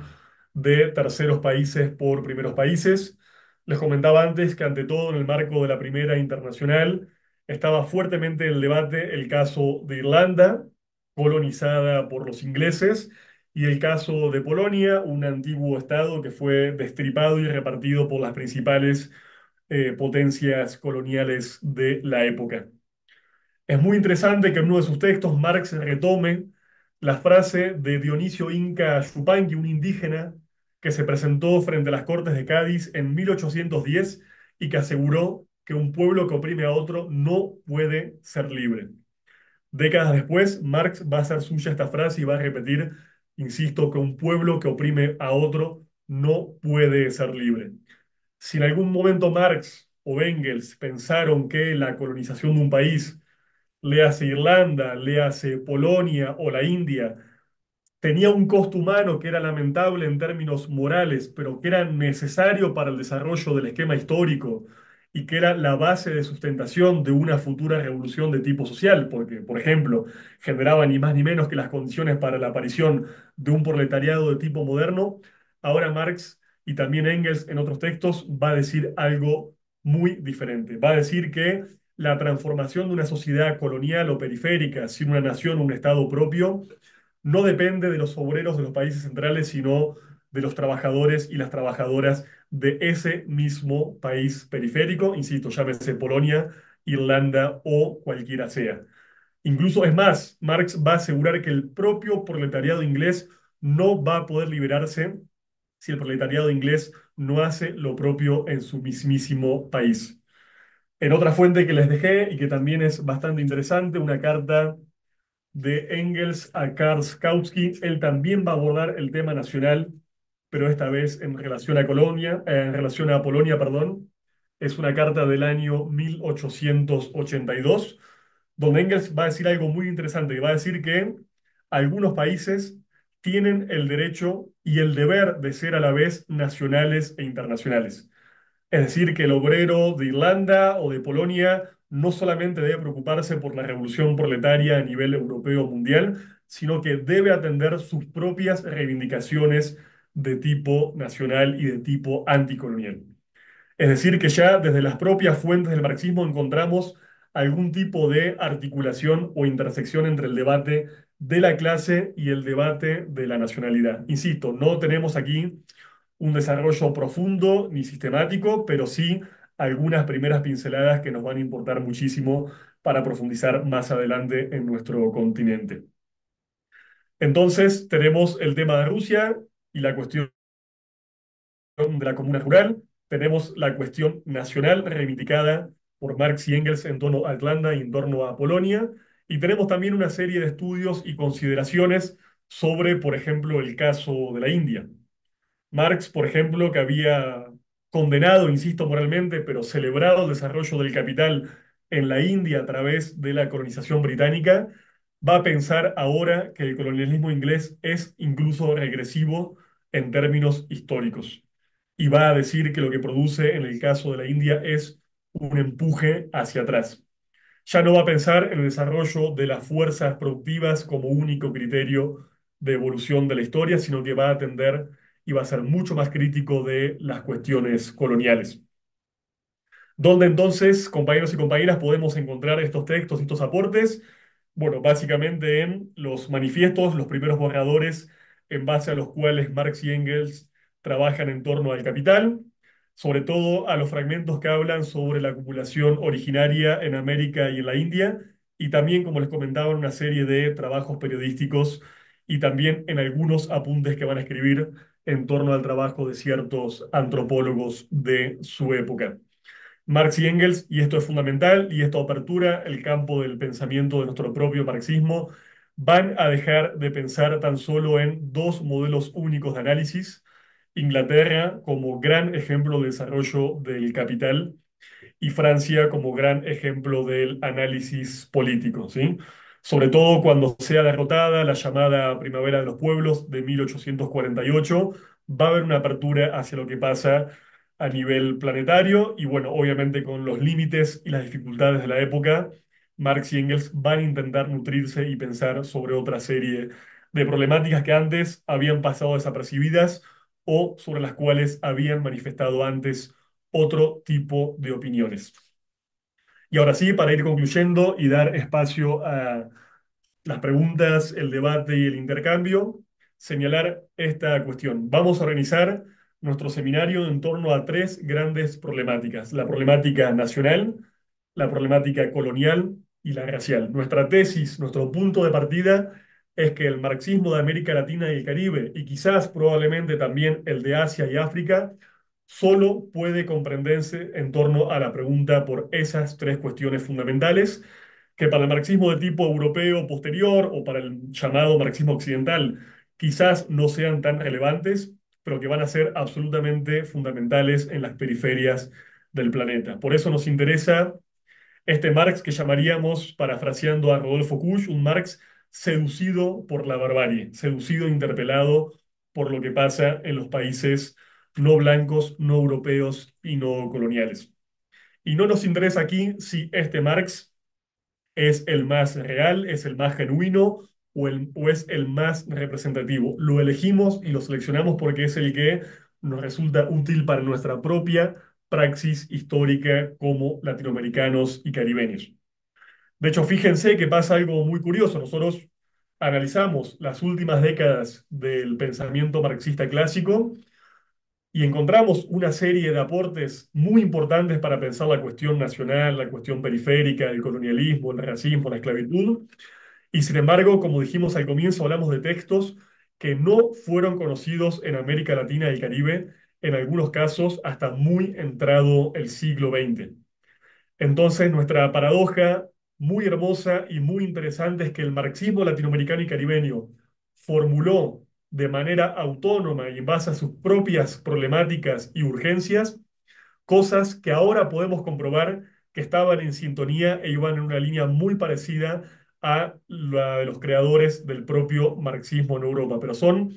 de terceros países por primeros países. Les comentaba antes que ante todo en el marco de la primera internacional estaba fuertemente en el debate el caso de Irlanda, colonizada por los ingleses, y el caso de Polonia, un antiguo estado que fue destripado y repartido por las principales eh, potencias coloniales de la época. Es muy interesante que en uno de sus textos Marx retome la frase de Dionisio Inca Chupanqui, un indígena que se presentó frente a las Cortes de Cádiz en 1810 y que aseguró que un pueblo que oprime a otro no puede ser libre. Décadas después, Marx va a hacer suya esta frase y va a repetir, insisto, que un pueblo que oprime a otro no puede ser libre. Si en algún momento Marx o Engels pensaron que la colonización de un país, le hace Irlanda, le hace Polonia o la India, tenía un costo humano que era lamentable en términos morales, pero que era necesario para el desarrollo del esquema histórico y que era la base de sustentación de una futura revolución de tipo social, porque, por ejemplo, generaba ni más ni menos que las condiciones para la aparición de un proletariado de tipo moderno, ahora Marx y también Engels en otros textos va a decir algo muy diferente. Va a decir que la transformación de una sociedad colonial o periférica sin una nación o un Estado propio no depende de los obreros de los países centrales, sino de los trabajadores y las trabajadoras de ese mismo país periférico, insisto, llámese Polonia, Irlanda o cualquiera sea. Incluso es más, Marx va a asegurar que el propio proletariado inglés no va a poder liberarse si el proletariado inglés no hace lo propio en su mismísimo país. En otra fuente que les dejé y que también es bastante interesante, una carta de Engels a Karskowski. Él también va a abordar el tema nacional, pero esta vez en relación a eh, en relación a Polonia, perdón. Es una carta del año 1882, donde Engels va a decir algo muy interesante, y va a decir que algunos países tienen el derecho y el deber de ser a la vez nacionales e internacionales. Es decir, que el obrero de Irlanda o de Polonia no solamente debe preocuparse por la revolución proletaria a nivel europeo o mundial, sino que debe atender sus propias reivindicaciones de tipo nacional y de tipo anticolonial. Es decir, que ya desde las propias fuentes del marxismo encontramos algún tipo de articulación o intersección entre el debate de la clase y el debate de la nacionalidad. Insisto, no tenemos aquí un desarrollo profundo ni sistemático, pero sí algunas primeras pinceladas que nos van a importar muchísimo para profundizar más adelante en nuestro continente. Entonces, tenemos el tema de Rusia y la cuestión de la comuna rural, tenemos la cuestión nacional reivindicada por Marx y Engels en torno a Atlanta y en torno a Polonia, y tenemos también una serie de estudios y consideraciones sobre, por ejemplo, el caso de la India. Marx, por ejemplo, que había condenado, insisto, moralmente, pero celebrado el desarrollo del capital en la India a través de la colonización británica, va a pensar ahora que el colonialismo inglés es incluso regresivo en términos históricos. Y va a decir que lo que produce en el caso de la India es un empuje hacia atrás. Ya no va a pensar en el desarrollo de las fuerzas productivas como único criterio de evolución de la historia, sino que va a atender y va a ser mucho más crítico de las cuestiones coloniales. ¿Dónde entonces, compañeros y compañeras, podemos encontrar estos textos y estos aportes? Bueno, básicamente en los manifiestos, los primeros borradores en base a los cuales Marx y Engels trabajan en torno al capital, sobre todo a los fragmentos que hablan sobre la acumulación originaria en América y en la India, y también, como les comentaba, en una serie de trabajos periodísticos y también en algunos apuntes que van a escribir en torno al trabajo de ciertos antropólogos de su época. Marx y Engels, y esto es fundamental, y esta apertura, el campo del pensamiento de nuestro propio marxismo, van a dejar de pensar tan solo en dos modelos únicos de análisis, Inglaterra como gran ejemplo de desarrollo del capital y Francia como gran ejemplo del análisis político, ¿sí? sobre todo cuando sea derrotada la llamada Primavera de los Pueblos de 1848, va a haber una apertura hacia lo que pasa a nivel planetario y bueno, obviamente con los límites y las dificultades de la época, Marx y Engels van a intentar nutrirse y pensar sobre otra serie de problemáticas que antes habían pasado desapercibidas o sobre las cuales habían manifestado antes otro tipo de opiniones. Y ahora sí, para ir concluyendo y dar espacio a las preguntas, el debate y el intercambio, señalar esta cuestión. Vamos a organizar nuestro seminario en torno a tres grandes problemáticas. La problemática nacional, la problemática colonial y la racial. Nuestra tesis, nuestro punto de partida es que el marxismo de América Latina y el Caribe, y quizás probablemente también el de Asia y África, solo puede comprenderse en torno a la pregunta por esas tres cuestiones fundamentales que para el marxismo de tipo europeo posterior o para el llamado marxismo occidental quizás no sean tan relevantes, pero que van a ser absolutamente fundamentales en las periferias del planeta. Por eso nos interesa este Marx que llamaríamos, parafraseando a Rodolfo Kusch, un Marx seducido por la barbarie, seducido, e interpelado por lo que pasa en los países no blancos, no europeos y no coloniales. Y no nos interesa aquí si este Marx es el más real, es el más genuino o, es el más representativo. Lo elegimos y lo seleccionamos porque es el que nos resulta útil para nuestra propia praxis histórica como latinoamericanos y caribeños. De hecho, fíjense que pasa algo muy curioso. Nosotros analizamos las últimas décadas del pensamiento marxista clásico y encontramos una serie de aportes muy importantes para pensar la cuestión nacional, la cuestión periférica, el colonialismo, el racismo, la esclavitud. Y sin embargo, como dijimos al comienzo, hablamos de textos que no fueron conocidos en América Latina y el Caribe, en algunos casos hasta muy entrado el siglo XX. Entonces, nuestra paradoja muy hermosa y muy interesante es que el marxismo latinoamericano y caribeño formuló de manera autónoma y en base a sus propias problemáticas y urgencias, cosas que ahora podemos comprobar que estaban en sintonía e iban en una línea muy parecida a la de los creadores del propio marxismo en Europa. Pero son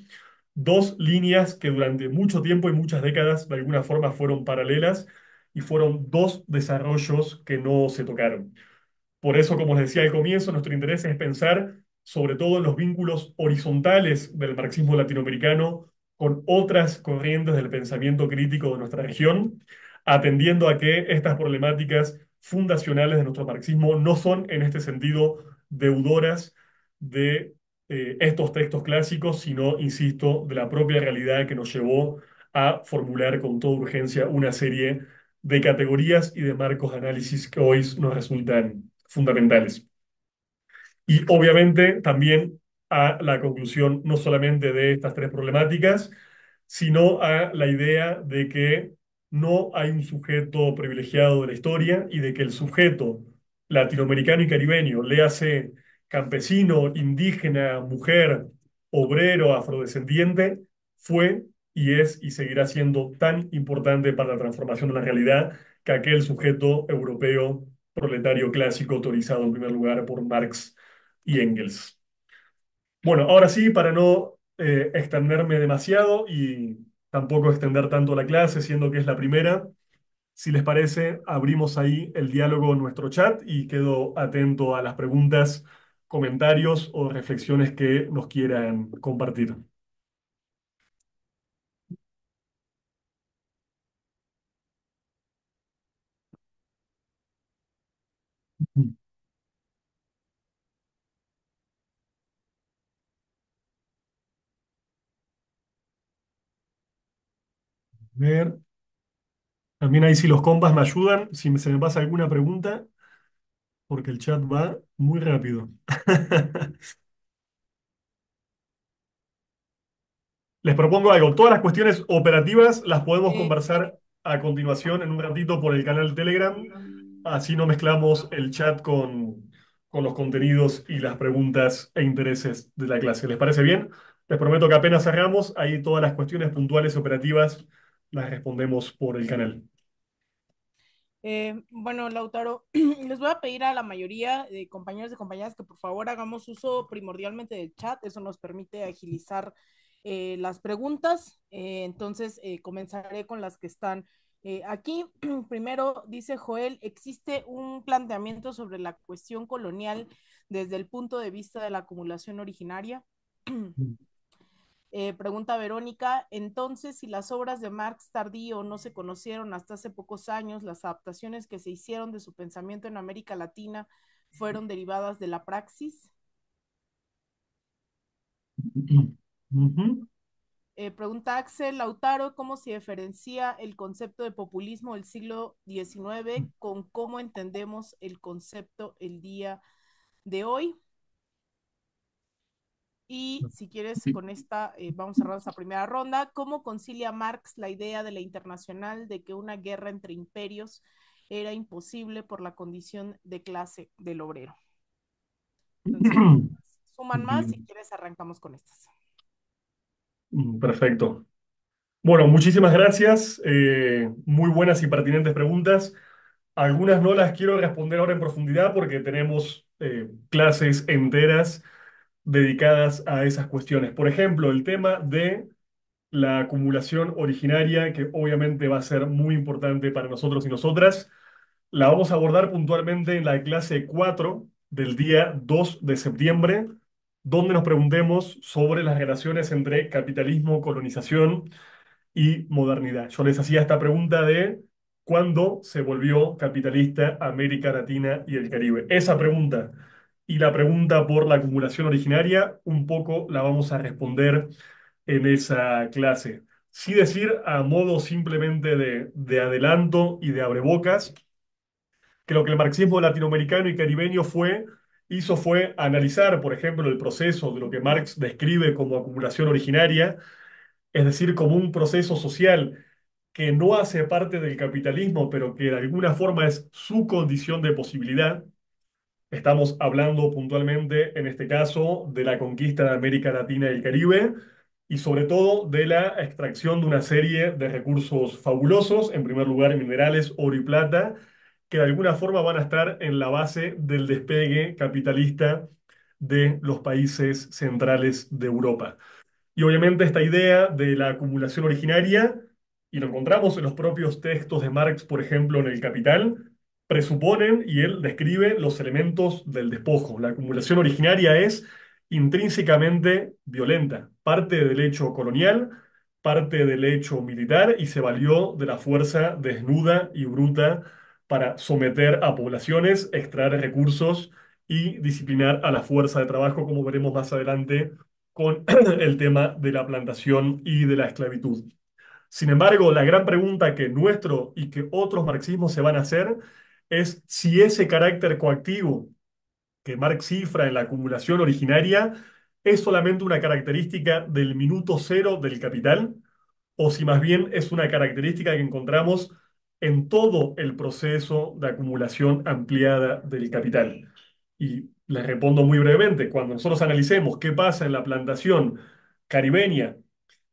dos líneas que durante mucho tiempo y muchas décadas de alguna forma fueron paralelas y fueron dos desarrollos que no se tocaron. Por eso, como les decía al comienzo, nuestro interés es pensar sobre todo en los vínculos horizontales del marxismo latinoamericano con otras corrientes del pensamiento crítico de nuestra región, atendiendo a que estas problemáticas fundacionales de nuestro marxismo no son en este sentido deudoras de eh, estos textos clásicos, sino, insisto, de la propia realidad que nos llevó a formular con toda urgencia una serie de categorías y de marcos de análisis que hoy nos resultan fundamentales. Y obviamente también a la conclusión no solamente de estas tres problemáticas, sino a la idea de que no hay un sujeto privilegiado de la historia y de que el sujeto latinoamericano y caribeño, le hace campesino, indígena, mujer, obrero, afrodescendiente, fue y es y seguirá siendo tan importante para la transformación de la realidad que aquel sujeto europeo proletario clásico autorizado en primer lugar por Marx y Engels. Bueno, ahora sí, para no eh, extenderme demasiado y tampoco extender tanto la clase, siendo que es la primera, si les parece, abrimos ahí el diálogo en nuestro chat y quedo atento a las preguntas, comentarios o reflexiones que nos quieran compartir. ver. También ahí si los compas me ayudan, si se me pasa alguna pregunta, porque el chat va muy rápido. Les propongo algo. Todas las cuestiones operativas las podemos conversar a continuación en un ratito por el canal Telegram. Así no mezclamos el chat con, con los contenidos y las preguntas e intereses de la clase. ¿Les parece bien? Les prometo que apenas cerramos, ahí todas las cuestiones puntuales operativas las respondemos por el canal. Eh, bueno, Lautaro, les voy a pedir a la mayoría de compañeros y compañeras que por favor hagamos uso primordialmente del chat. Eso nos permite agilizar eh, las preguntas. Eh, entonces, comenzaré con las que están aquí. Primero, dice Joel, existe un planteamiento sobre la cuestión colonial desde el punto de vista de la acumulación originaria. Eh, pregunta Verónica, entonces si las obras de Marx tardío no se conocieron hasta hace pocos años, las adaptaciones que se hicieron de su pensamiento en América Latina fueron derivadas de la praxis. Eh, pregunta Axel Lautaro, ¿cómo se diferencia el concepto de populismo del siglo XIX con cómo entendemos el concepto el día de hoy? Y si quieres, con esta eh, vamos a cerrar esta primera ronda. ¿Cómo concilia Marx la idea de la internacional de que una guerra entre imperios era imposible por la condición de clase del obrero? suman más, si quieres, arrancamos con estas. Mm, perfecto. Bueno, muchísimas gracias. Eh, muy buenas y pertinentes preguntas. Algunas no las quiero responder ahora en profundidad porque tenemos eh, clases enteras dedicadas a esas cuestiones. Por ejemplo, el tema de la acumulación originaria, que obviamente va a ser muy importante para nosotros y nosotras, la vamos a abordar puntualmente en la clase 4 del día 2 de septiembre, donde nos preguntemos sobre las relaciones entre capitalismo, colonización y modernidad. Yo les hacía esta pregunta de cuándo se volvió capitalista América Latina y el Caribe. Esa pregunta y la pregunta por la acumulación originaria, un poco la vamos a responder en esa clase. Sí decir a modo simplemente de, de adelanto y de abrebocas, que lo que el marxismo latinoamericano y caribeño fue, hizo fue analizar, por ejemplo, el proceso de lo que Marx describe como acumulación originaria, es decir, como un proceso social que no hace parte del capitalismo, pero que de alguna forma es su condición de posibilidad, Estamos hablando puntualmente, en este caso, de la conquista de América Latina y el Caribe y sobre todo de la extracción de una serie de recursos fabulosos, en primer lugar minerales, oro y plata, que de alguna forma van a estar en la base del despegue capitalista de los países centrales de Europa. Y obviamente esta idea de la acumulación originaria, y lo encontramos en los propios textos de Marx, por ejemplo, en El Capital, presuponen y él describe los elementos del despojo. La acumulación originaria es intrínsecamente violenta, parte del hecho colonial, parte del hecho militar y se valió de la fuerza desnuda y bruta para someter a poblaciones, extraer recursos y disciplinar a la fuerza de trabajo, como veremos más adelante con el tema de la plantación y de la esclavitud. Sin embargo, la gran pregunta que nuestro y que otros marxismos se van a hacer es si ese carácter coactivo que Marx cifra en la acumulación originaria es solamente una característica del minuto cero del capital o si más bien es una característica que encontramos en todo el proceso de acumulación ampliada del capital. Y les respondo muy brevemente, cuando nosotros analicemos qué pasa en la plantación caribeña,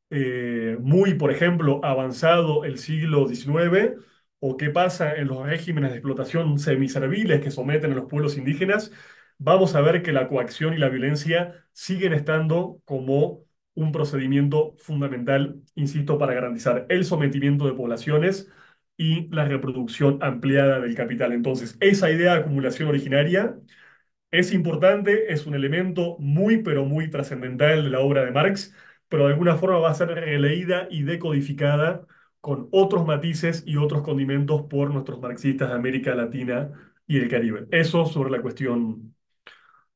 eh, muy, por ejemplo, avanzado el siglo XIX, o qué pasa en los regímenes de explotación semiserviles que someten a los pueblos indígenas, vamos a ver que la coacción y la violencia siguen estando como un procedimiento fundamental, insisto, para garantizar el sometimiento de poblaciones y la reproducción ampliada del capital. Entonces, esa idea de acumulación originaria es importante, es un elemento muy, pero muy trascendental de la obra de Marx, pero de alguna forma va a ser releída y decodificada con otros matices y otros condimentos por nuestros marxistas de América Latina y el Caribe. Eso sobre la cuestión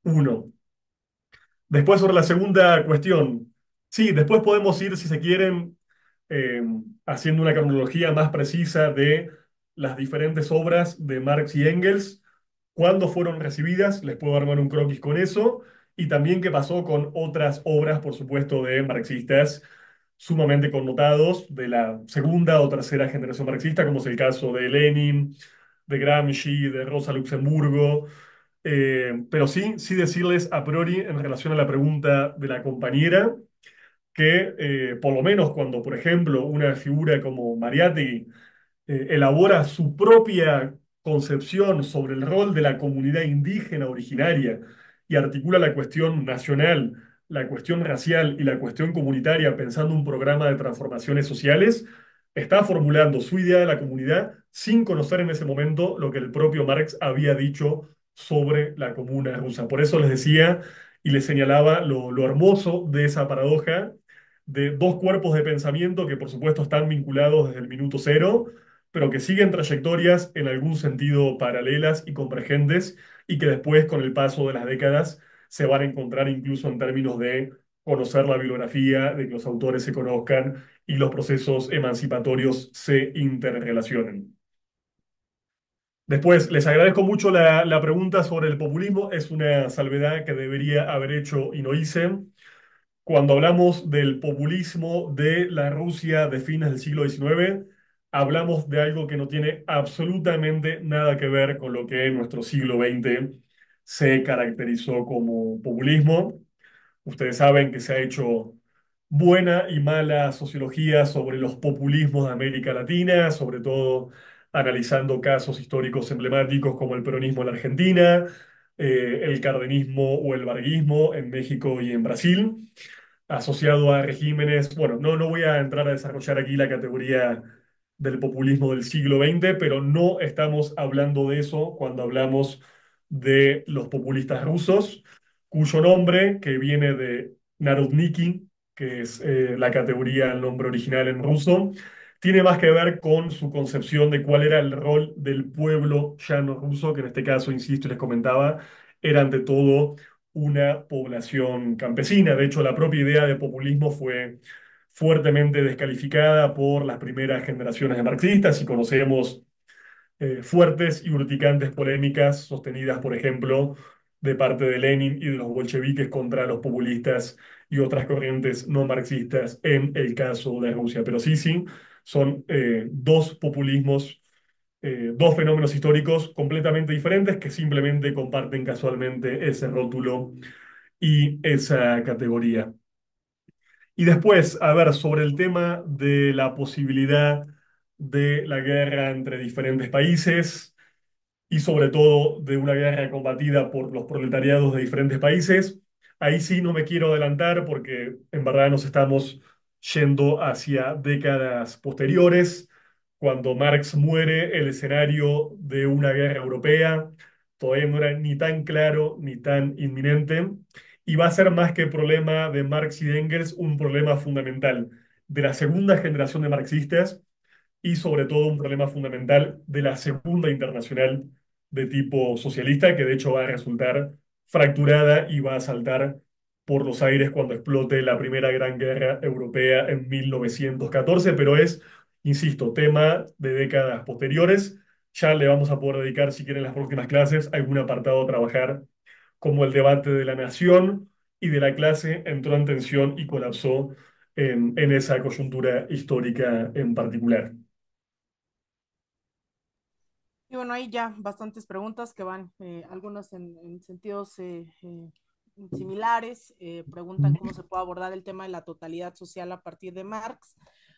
1. Después sobre la segunda cuestión. Sí, después podemos ir, si se quieren, em, haciendo una cronología más precisa de las diferentes obras de Marx y Engels, cuándo fueron recibidas, les puedo armar un croquis con eso, y también qué pasó con otras obras, por supuesto, de marxistas sumamente connotados de la segunda o tercera generación marxista, como es el caso de Lenin, de Gramsci, de Rosa Luxemburgo. Eh, pero sí, sí decirles a priori en relación a la pregunta de la compañera, que eh, por lo menos cuando, por ejemplo, una figura como mariati eh, elabora su propia concepción sobre el rol de la comunidad indígena originaria y articula la cuestión nacional la cuestión racial y la cuestión comunitaria pensando un programa de transformaciones sociales, está formulando su idea de la comunidad sin conocer en ese momento lo que el propio Marx había dicho sobre la comuna rusa. Por eso les decía y les señalaba lo, lo hermoso de esa paradoja de dos cuerpos de pensamiento que por supuesto están vinculados desde el minuto cero, pero que siguen trayectorias en algún sentido paralelas y convergentes y que después con el paso de las décadas se van a encontrar incluso en términos de conocer la bibliografía, de que los autores se conozcan y los procesos emancipatorios se interrelacionen. Después, les agradezco mucho la, pregunta sobre el populismo. Es una salvedad que debería haber hecho y no hice cuando hablamos del populismo de la Rusia de fines del siglo XIX, hablamos de algo que no tiene absolutamente nada que ver con lo que nuestro siglo XX se caracterizó como populismo. Ustedes saben que se ha hecho buena y mala sociología sobre los populismos de América Latina, sobre todo analizando casos históricos emblemáticos como el peronismo en la Argentina, eh, el cardenismo o el varguismo en México y en Brasil, asociado a regímenes, bueno, no, no voy a entrar a desarrollar aquí la categoría del populismo del siglo XX, pero no estamos hablando de eso cuando hablamos de los populistas rusos, cuyo nombre, que viene de Narodniki, que es eh, la categoría, el nombre original en ruso, tiene más que ver con su concepción de cuál era el rol del pueblo llano ruso, que en este caso, insisto, les comentaba, era ante todo una población campesina. De hecho, la propia idea de populismo fue fuertemente descalificada por las primeras generaciones de marxistas y conocemos eh, fuertes y urticantes polémicas sostenidas, por ejemplo, de parte de Lenin y de los bolcheviques contra los populistas y otras corrientes no marxistas en el caso de Rusia. Pero sí, sí, son eh, dos populismos, eh, dos fenómenos históricos completamente diferentes que simplemente comparten casualmente ese rótulo y esa categoría. Y después, a ver, sobre el tema de la posibilidad de la guerra entre diferentes países y sobre todo de una guerra combatida por los proletariados de diferentes países. Ahí sí no me quiero adelantar porque en verdad nos estamos yendo hacia décadas posteriores. Cuando Marx muere, el escenario de una guerra europea todavía no era ni tan claro ni tan inminente. Y va a ser más que problema de Marx y Engels, un problema fundamental de la segunda generación de marxistas y sobre todo un problema fundamental de la segunda internacional de tipo socialista, que de hecho va a resultar fracturada y va a saltar por los aires cuando explote la primera gran guerra europea en 1914, pero es, insisto, tema de décadas posteriores. Ya le vamos a poder dedicar, si quieren, las próximas clases algún apartado a trabajar como el debate de la nación y de la clase entró en tensión y colapsó en, en esa coyuntura histórica en particular. Y bueno, hay ya bastantes preguntas que van, eh, algunas en, sentidos eh, eh, similares, preguntan cómo se puede abordar el tema de la totalidad social a partir de Marx,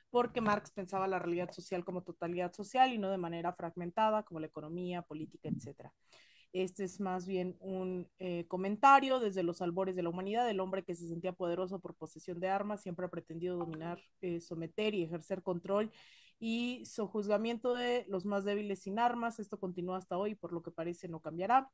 porque Marx pensaba la realidad social como totalidad social y no de manera fragmentada, como la economía, política, etcétera. Este es más bien un comentario desde los albores de la humanidad. El hombre que se sentía poderoso por posesión de armas siempre ha pretendido dominar, someter y ejercer control y juzgamiento de los más débiles sin armas. Esto continúa hasta hoy, por lo que parece no cambiará.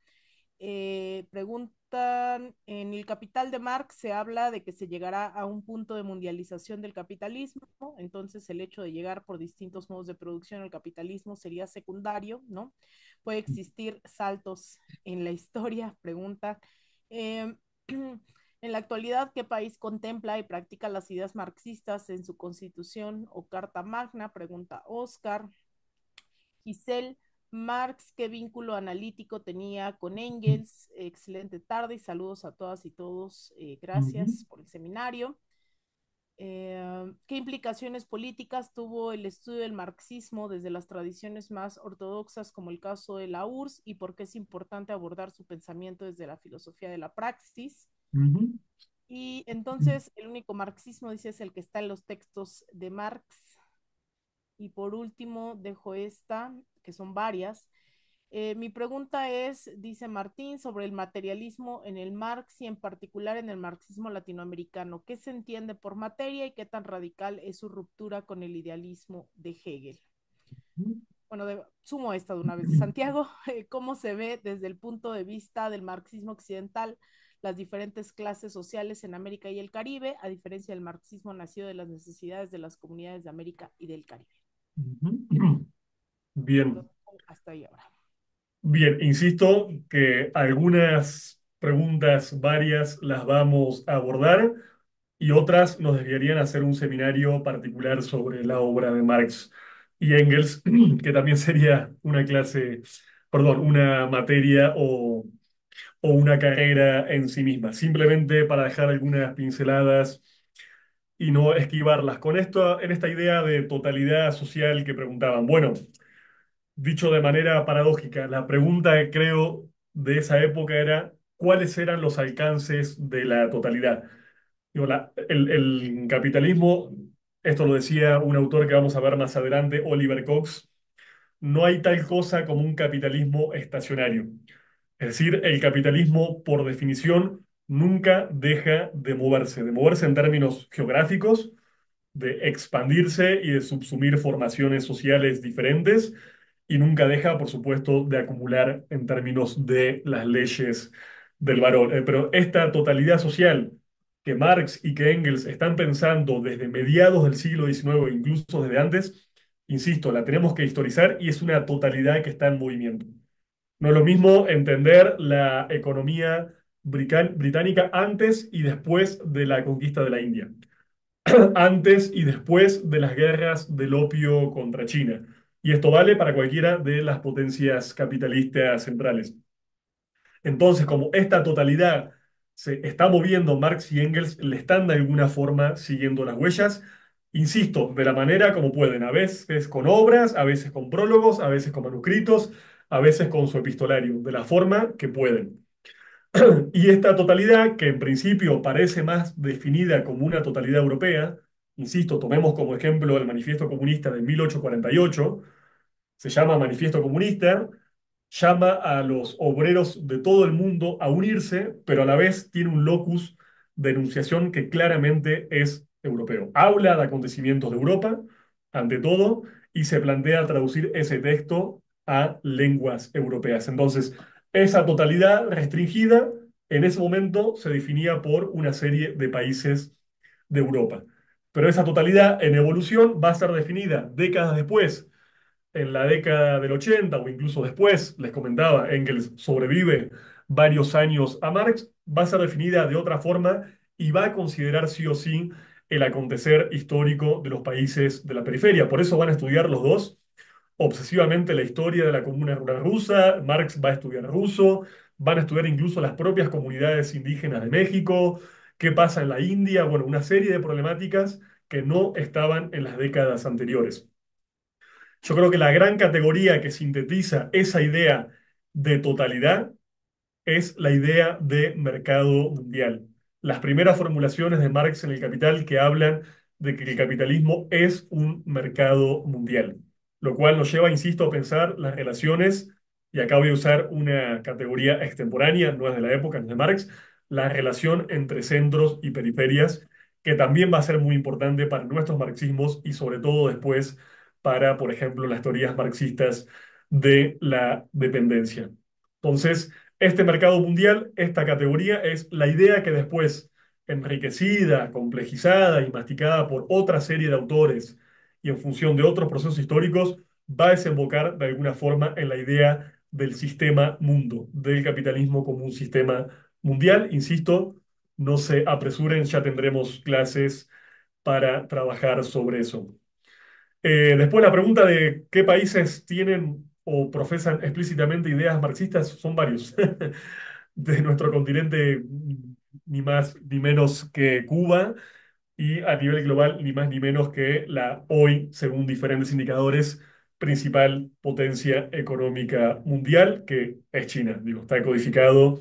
Eh, preguntan, en el capital de Marx se habla de que se llegará a un punto de mundialización del capitalismo, entonces el hecho de llegar por distintos modos de producción al capitalismo sería secundario, ¿no? Puede existir saltos en la historia, pregunta. Eh, En la actualidad, ¿qué país contempla y practica las ideas marxistas en su constitución o carta magna? Pregunta Oscar. Giselle, Marx, ¿qué vínculo analítico tenía con Engels? Excelente tarde y saludos a todas y todos. Eh, gracias por el seminario. Eh, ¿Qué implicaciones políticas tuvo el estudio del marxismo desde las tradiciones más ortodoxas, como el caso de la URSS, y por qué es importante abordar su pensamiento desde la filosofía de la praxis? Y entonces el único marxismo, dice, es el que está en los textos de Marx. Y por último, dejo esta, que son varias. Eh, mi pregunta es, dice Martín, sobre el materialismo en el Marx y en particular en el marxismo latinoamericano. ¿Qué se entiende por materia y qué tan radical es su ruptura con el idealismo de Hegel? Bueno, sumo esta de una vez. Santiago, ¿cómo se ve desde el punto de vista del marxismo occidental las diferentes clases sociales en América y el Caribe, a diferencia del marxismo nacido de las necesidades de las comunidades de América y del Caribe. Bien. hasta ahí ahora. Bien, insisto que algunas preguntas varias las vamos a abordar y otras nos desviarían a hacer un seminario particular sobre la obra de Marx y Engels, que también sería una clase, perdón, una materia o o una carrera en sí misma, simplemente para dejar algunas pinceladas y no esquivarlas. Con esto, en esta idea de totalidad social que preguntaban, bueno, dicho de manera paradójica, la pregunta creo de esa época era cuáles eran los alcances de la totalidad. el, el, capitalismo, esto lo decía un autor que vamos a ver más adelante, Oliver Cox, no hay tal cosa como un capitalismo estacionario. Es decir, el capitalismo, por definición, nunca deja de moverse, de moverse en términos geográficos, de expandirse y de subsumir formaciones sociales diferentes, y nunca deja, por supuesto, de acumular en términos de las leyes del varón. Eh, pero esta totalidad social que Marx y que Engels están pensando desde mediados del siglo XIX, incluso desde antes, insisto, la tenemos que historizar y es una totalidad que está en movimiento. No es lo mismo entender la economía británica antes y después de la conquista de la India, antes y después de las guerras del opio contra China. Y esto vale para cualquiera de las potencias capitalistas centrales. Entonces, como esta totalidad se está moviendo, Marx y Engels le están de alguna forma siguiendo las huellas, insisto, de la manera como pueden, a veces con obras, a veces con prólogos, a veces con manuscritos, a veces con su epistolario, de la forma que pueden. y esta totalidad, que en principio parece más definida como una totalidad europea, insisto, tomemos como ejemplo el manifiesto comunista de 1848, se llama manifiesto comunista, llama a los obreros de todo el mundo a unirse, pero a la vez tiene un locus de enunciación que claramente es europeo. Habla de acontecimientos de Europa, ante todo, y se plantea traducir ese texto a lenguas europeas. Entonces, esa totalidad restringida en ese momento se definía por una serie de países de Europa. Pero esa totalidad en evolución va a ser definida décadas después, en la década del 80 o incluso después, les comentaba, Engels sobrevive varios años a Marx, va a ser definida de otra forma y va a considerar sí o sí el acontecer histórico de los países de la periferia. Por eso van a estudiar los dos obsesivamente la historia de la comuna rural rusa, Marx va a estudiar ruso, van a estudiar incluso las propias comunidades indígenas de México, qué pasa en la India, bueno, una serie de problemáticas que no estaban en las décadas anteriores. Yo creo que la gran categoría que sintetiza esa idea de totalidad es la idea de mercado mundial. Las primeras formulaciones de Marx en el Capital que hablan de que el capitalismo es un mercado mundial lo cual nos lleva, insisto, a pensar las relaciones, y acabo de usar una categoría extemporánea, no es de la época, no es de Marx, la relación entre centros y periferias, que también va a ser muy importante para nuestros marxismos y sobre todo después para, por ejemplo, las teorías marxistas de la dependencia. Entonces, este mercado mundial, esta categoría, es la idea que después, enriquecida, complejizada y masticada por otra serie de autores y en función de otros procesos históricos va a desembocar de alguna forma en la idea del sistema mundo, del capitalismo como un sistema mundial. Insisto, no se apresuren, ya tendremos clases para trabajar sobre eso. Eh, después la pregunta de qué países tienen o profesan explícitamente ideas marxistas son varios. de nuestro continente, ni más ni menos que Cuba, y a nivel global ni más ni menos que la hoy, según diferentes indicadores, principal potencia económica mundial, que es China. Digo, está codificado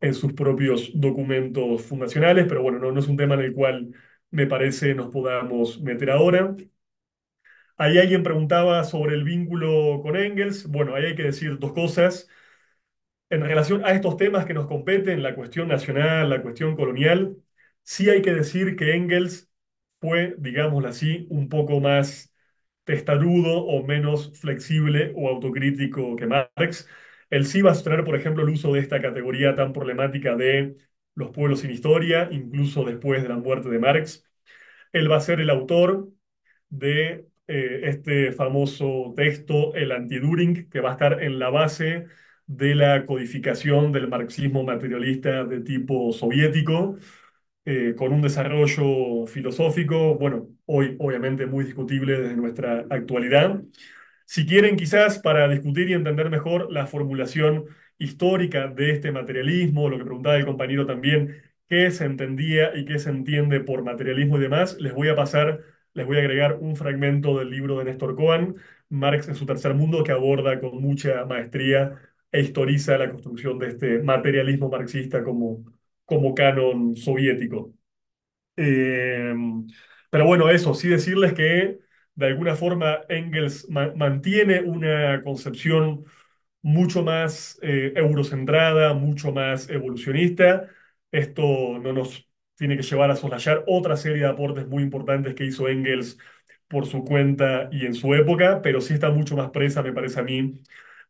en sus propios documentos fundacionales, pero bueno, no, no es un tema en el cual me parece nos podamos meter ahora. Ahí alguien preguntaba sobre el vínculo con Engels. Bueno, ahí hay que decir dos cosas. En relación a estos temas que nos competen, la cuestión nacional, la cuestión colonial, Sí hay que decir que Engels fue, digámoslo así, un poco más testarudo o menos flexible o autocrítico que Marx. Él sí va a sostener, por ejemplo, el uso de esta categoría tan problemática de los pueblos sin historia, incluso después de la muerte de Marx. Él va a ser el autor de eh, este famoso texto, el anti que va a estar en la base de la codificación del marxismo materialista de tipo soviético. Eh, con un desarrollo filosófico, bueno, hoy obviamente muy discutible desde nuestra actualidad. Si quieren, quizás para discutir y entender mejor la formulación histórica de este materialismo, lo que preguntaba el compañero también, qué se entendía y qué se entiende por materialismo y demás, les voy a pasar, les voy a agregar un fragmento del libro de Néstor Cohen, Marx en su tercer mundo, que aborda con mucha maestría e historiza la construcción de este materialismo marxista como como canon soviético. Eh, pero bueno, eso, sí decirles que de alguna forma Engels mantiene una concepción mucho más eh, eurocentrada, mucho más evolucionista. Esto no nos tiene que llevar a soslayar otra serie de aportes muy importantes que hizo Engels por su cuenta y en su época, pero sí está mucho más presa, me parece a mí,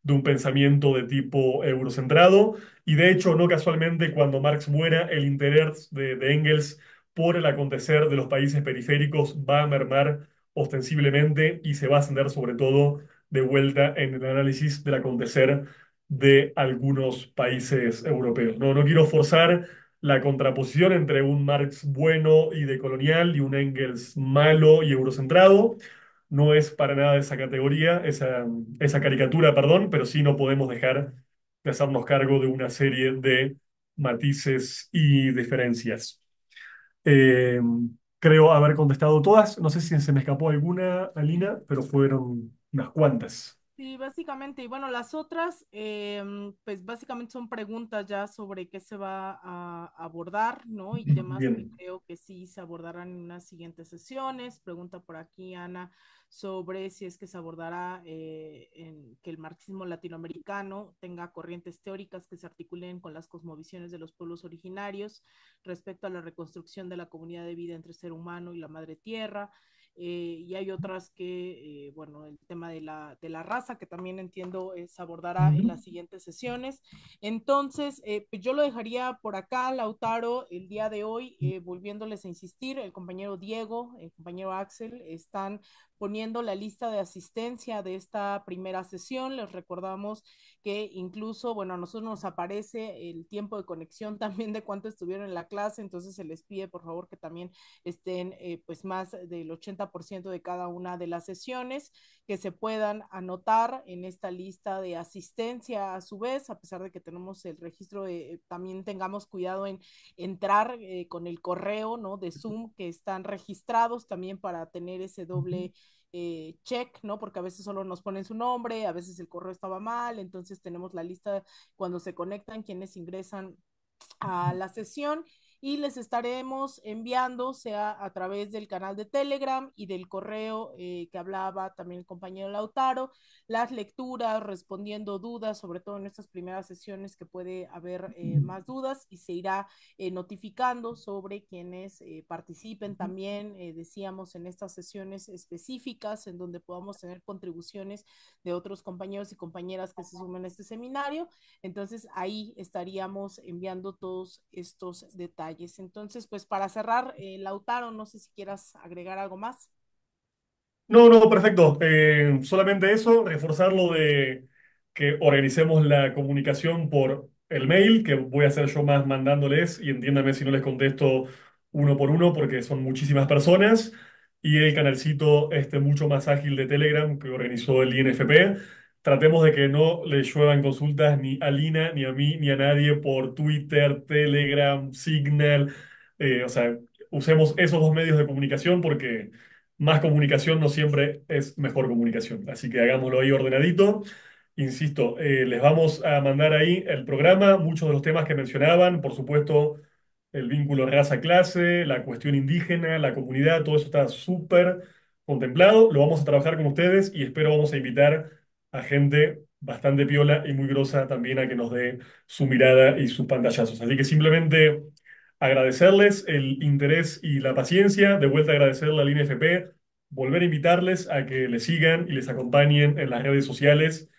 de un pensamiento de tipo eurocentrado. Y de hecho, no casualmente, cuando Marx muera, el interés de, Engels por el acontecer de los países periféricos va a mermar ostensiblemente y se va a ascender sobre todo de vuelta en el análisis del acontecer de algunos países europeos. No, no quiero forzar la contraposición entre un Marx bueno y decolonial y un Engels malo y eurocentrado, no es para nada esa categoría, esa, caricatura, perdón, pero sí no podemos dejar de hacernos cargo de una serie de matices y diferencias. Em, creo haber contestado todas, no sé si se me escapó alguna, Alina, pero fueron unas cuantas. Sí, básicamente, y bueno, las otras, em, pues básicamente son preguntas ya sobre qué se va a abordar, ¿no? Y temas que creo que sí se abordarán en unas siguientes sesiones. Pregunta por aquí, Ana sobre si es que se abordará eh, en que el marxismo latinoamericano tenga corrientes teóricas que se articulen con las cosmovisiones de los pueblos originarios respecto a la reconstrucción de la comunidad de vida entre ser humano y la madre tierra. Eh, y hay otras que, eh, bueno, el tema de la, raza, que también entiendo se abordará en las siguientes sesiones. Entonces, pues, yo lo dejaría por acá, Lautaro, el día de hoy, volviéndoles a insistir, el compañero Diego, el compañero Axel, están poniendo la lista de asistencia de esta primera sesión. Les recordamos que incluso, bueno, a nosotros nos aparece el tiempo de conexión también de cuánto estuvieron en la clase, entonces se les pide por favor que también estén eh, pues más del 80% de cada una de las sesiones, que se puedan anotar en esta lista de asistencia a su vez, a pesar de que tenemos el registro, también tengamos cuidado en entrar eh, con el correo, ¿no? De Zoom que están registrados también para tener ese doble. Eh, check, ¿no? Porque a veces solo nos ponen su nombre, a veces el correo estaba mal, entonces tenemos la lista cuando se conectan, quienes ingresan a la sesión y les estaremos enviando, sea a través del canal de Telegram y del correo eh, que hablaba también el compañero Lautaro, las lecturas, respondiendo dudas, sobre todo en estas primeras sesiones que puede haber eh, más dudas y se irá eh, notificando sobre quienes participen también, decíamos, en estas sesiones específicas en donde podamos tener contribuciones de otros compañeros y compañeras que se sumen a este seminario. Entonces ahí estaríamos enviando todos estos detalles entonces, pues para cerrar, eh, Lautaro, no sé si quieras agregar algo más. No, no, perfecto. Eh, solamente eso, reforzar lo de que organicemos la comunicación por el mail, que voy a hacer yo más mandándoles y entiéndame si no les contesto uno por uno porque son muchísimas personas y el canalcito este mucho más ágil de Telegram que organizó el INFP Tratemos de que no le lluevan consultas ni a Lina, ni a mí, ni a nadie por Twitter, Telegram, Signal. Eh, o sea, usemos esos dos medios de comunicación porque más comunicación no siempre es mejor comunicación. Así que hagámoslo ahí ordenadito. Insisto, eh, les vamos a mandar ahí el programa, muchos de los temas que mencionaban, por supuesto, el vínculo raza-clase, la cuestión indígena, la comunidad, todo eso está súper contemplado. Lo vamos a trabajar con ustedes y espero vamos a invitar a gente bastante piola y muy grosa también a que nos dé su mirada y sus pantallazos. Así que simplemente agradecerles el interés y la paciencia, de vuelta agradecer la línea FP, volver a invitarles a que les sigan y les acompañen en las redes sociales,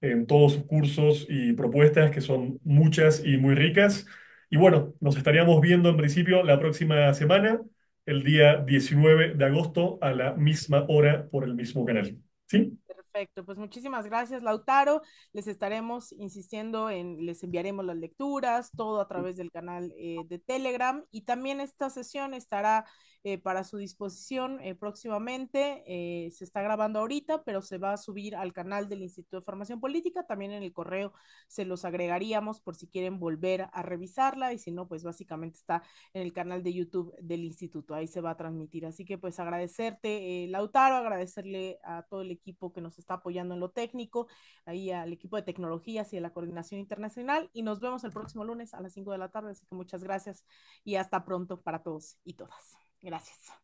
en todos sus cursos y propuestas, que son muchas y muy ricas. Y bueno, nos estaríamos viendo en principio la próxima semana, el día 19 de agosto, a la misma hora por el mismo canal. ¿Sí? Perfecto, pues muchísimas gracias, Lautaro. Les estaremos insistiendo en, les enviaremos las lecturas, todo a través del canal eh, de Telegram y también esta sesión estará eh, para su disposición eh, próximamente. Eh, se está grabando ahorita, pero se va a subir al canal del Instituto de Formación Política. También en el correo se los agregaríamos por si quieren volver a revisarla y si no, pues básicamente está en el canal de YouTube del Instituto. Ahí se va a transmitir. Así que pues agradecerte, Lautaro, agradecerle a todo el equipo que nos está apoyando en lo técnico, ahí al equipo de tecnologías y de la coordinación internacional. Y nos vemos el próximo lunes a las 5 de la tarde. Así que muchas gracias y hasta pronto para todos y todas. Gracias.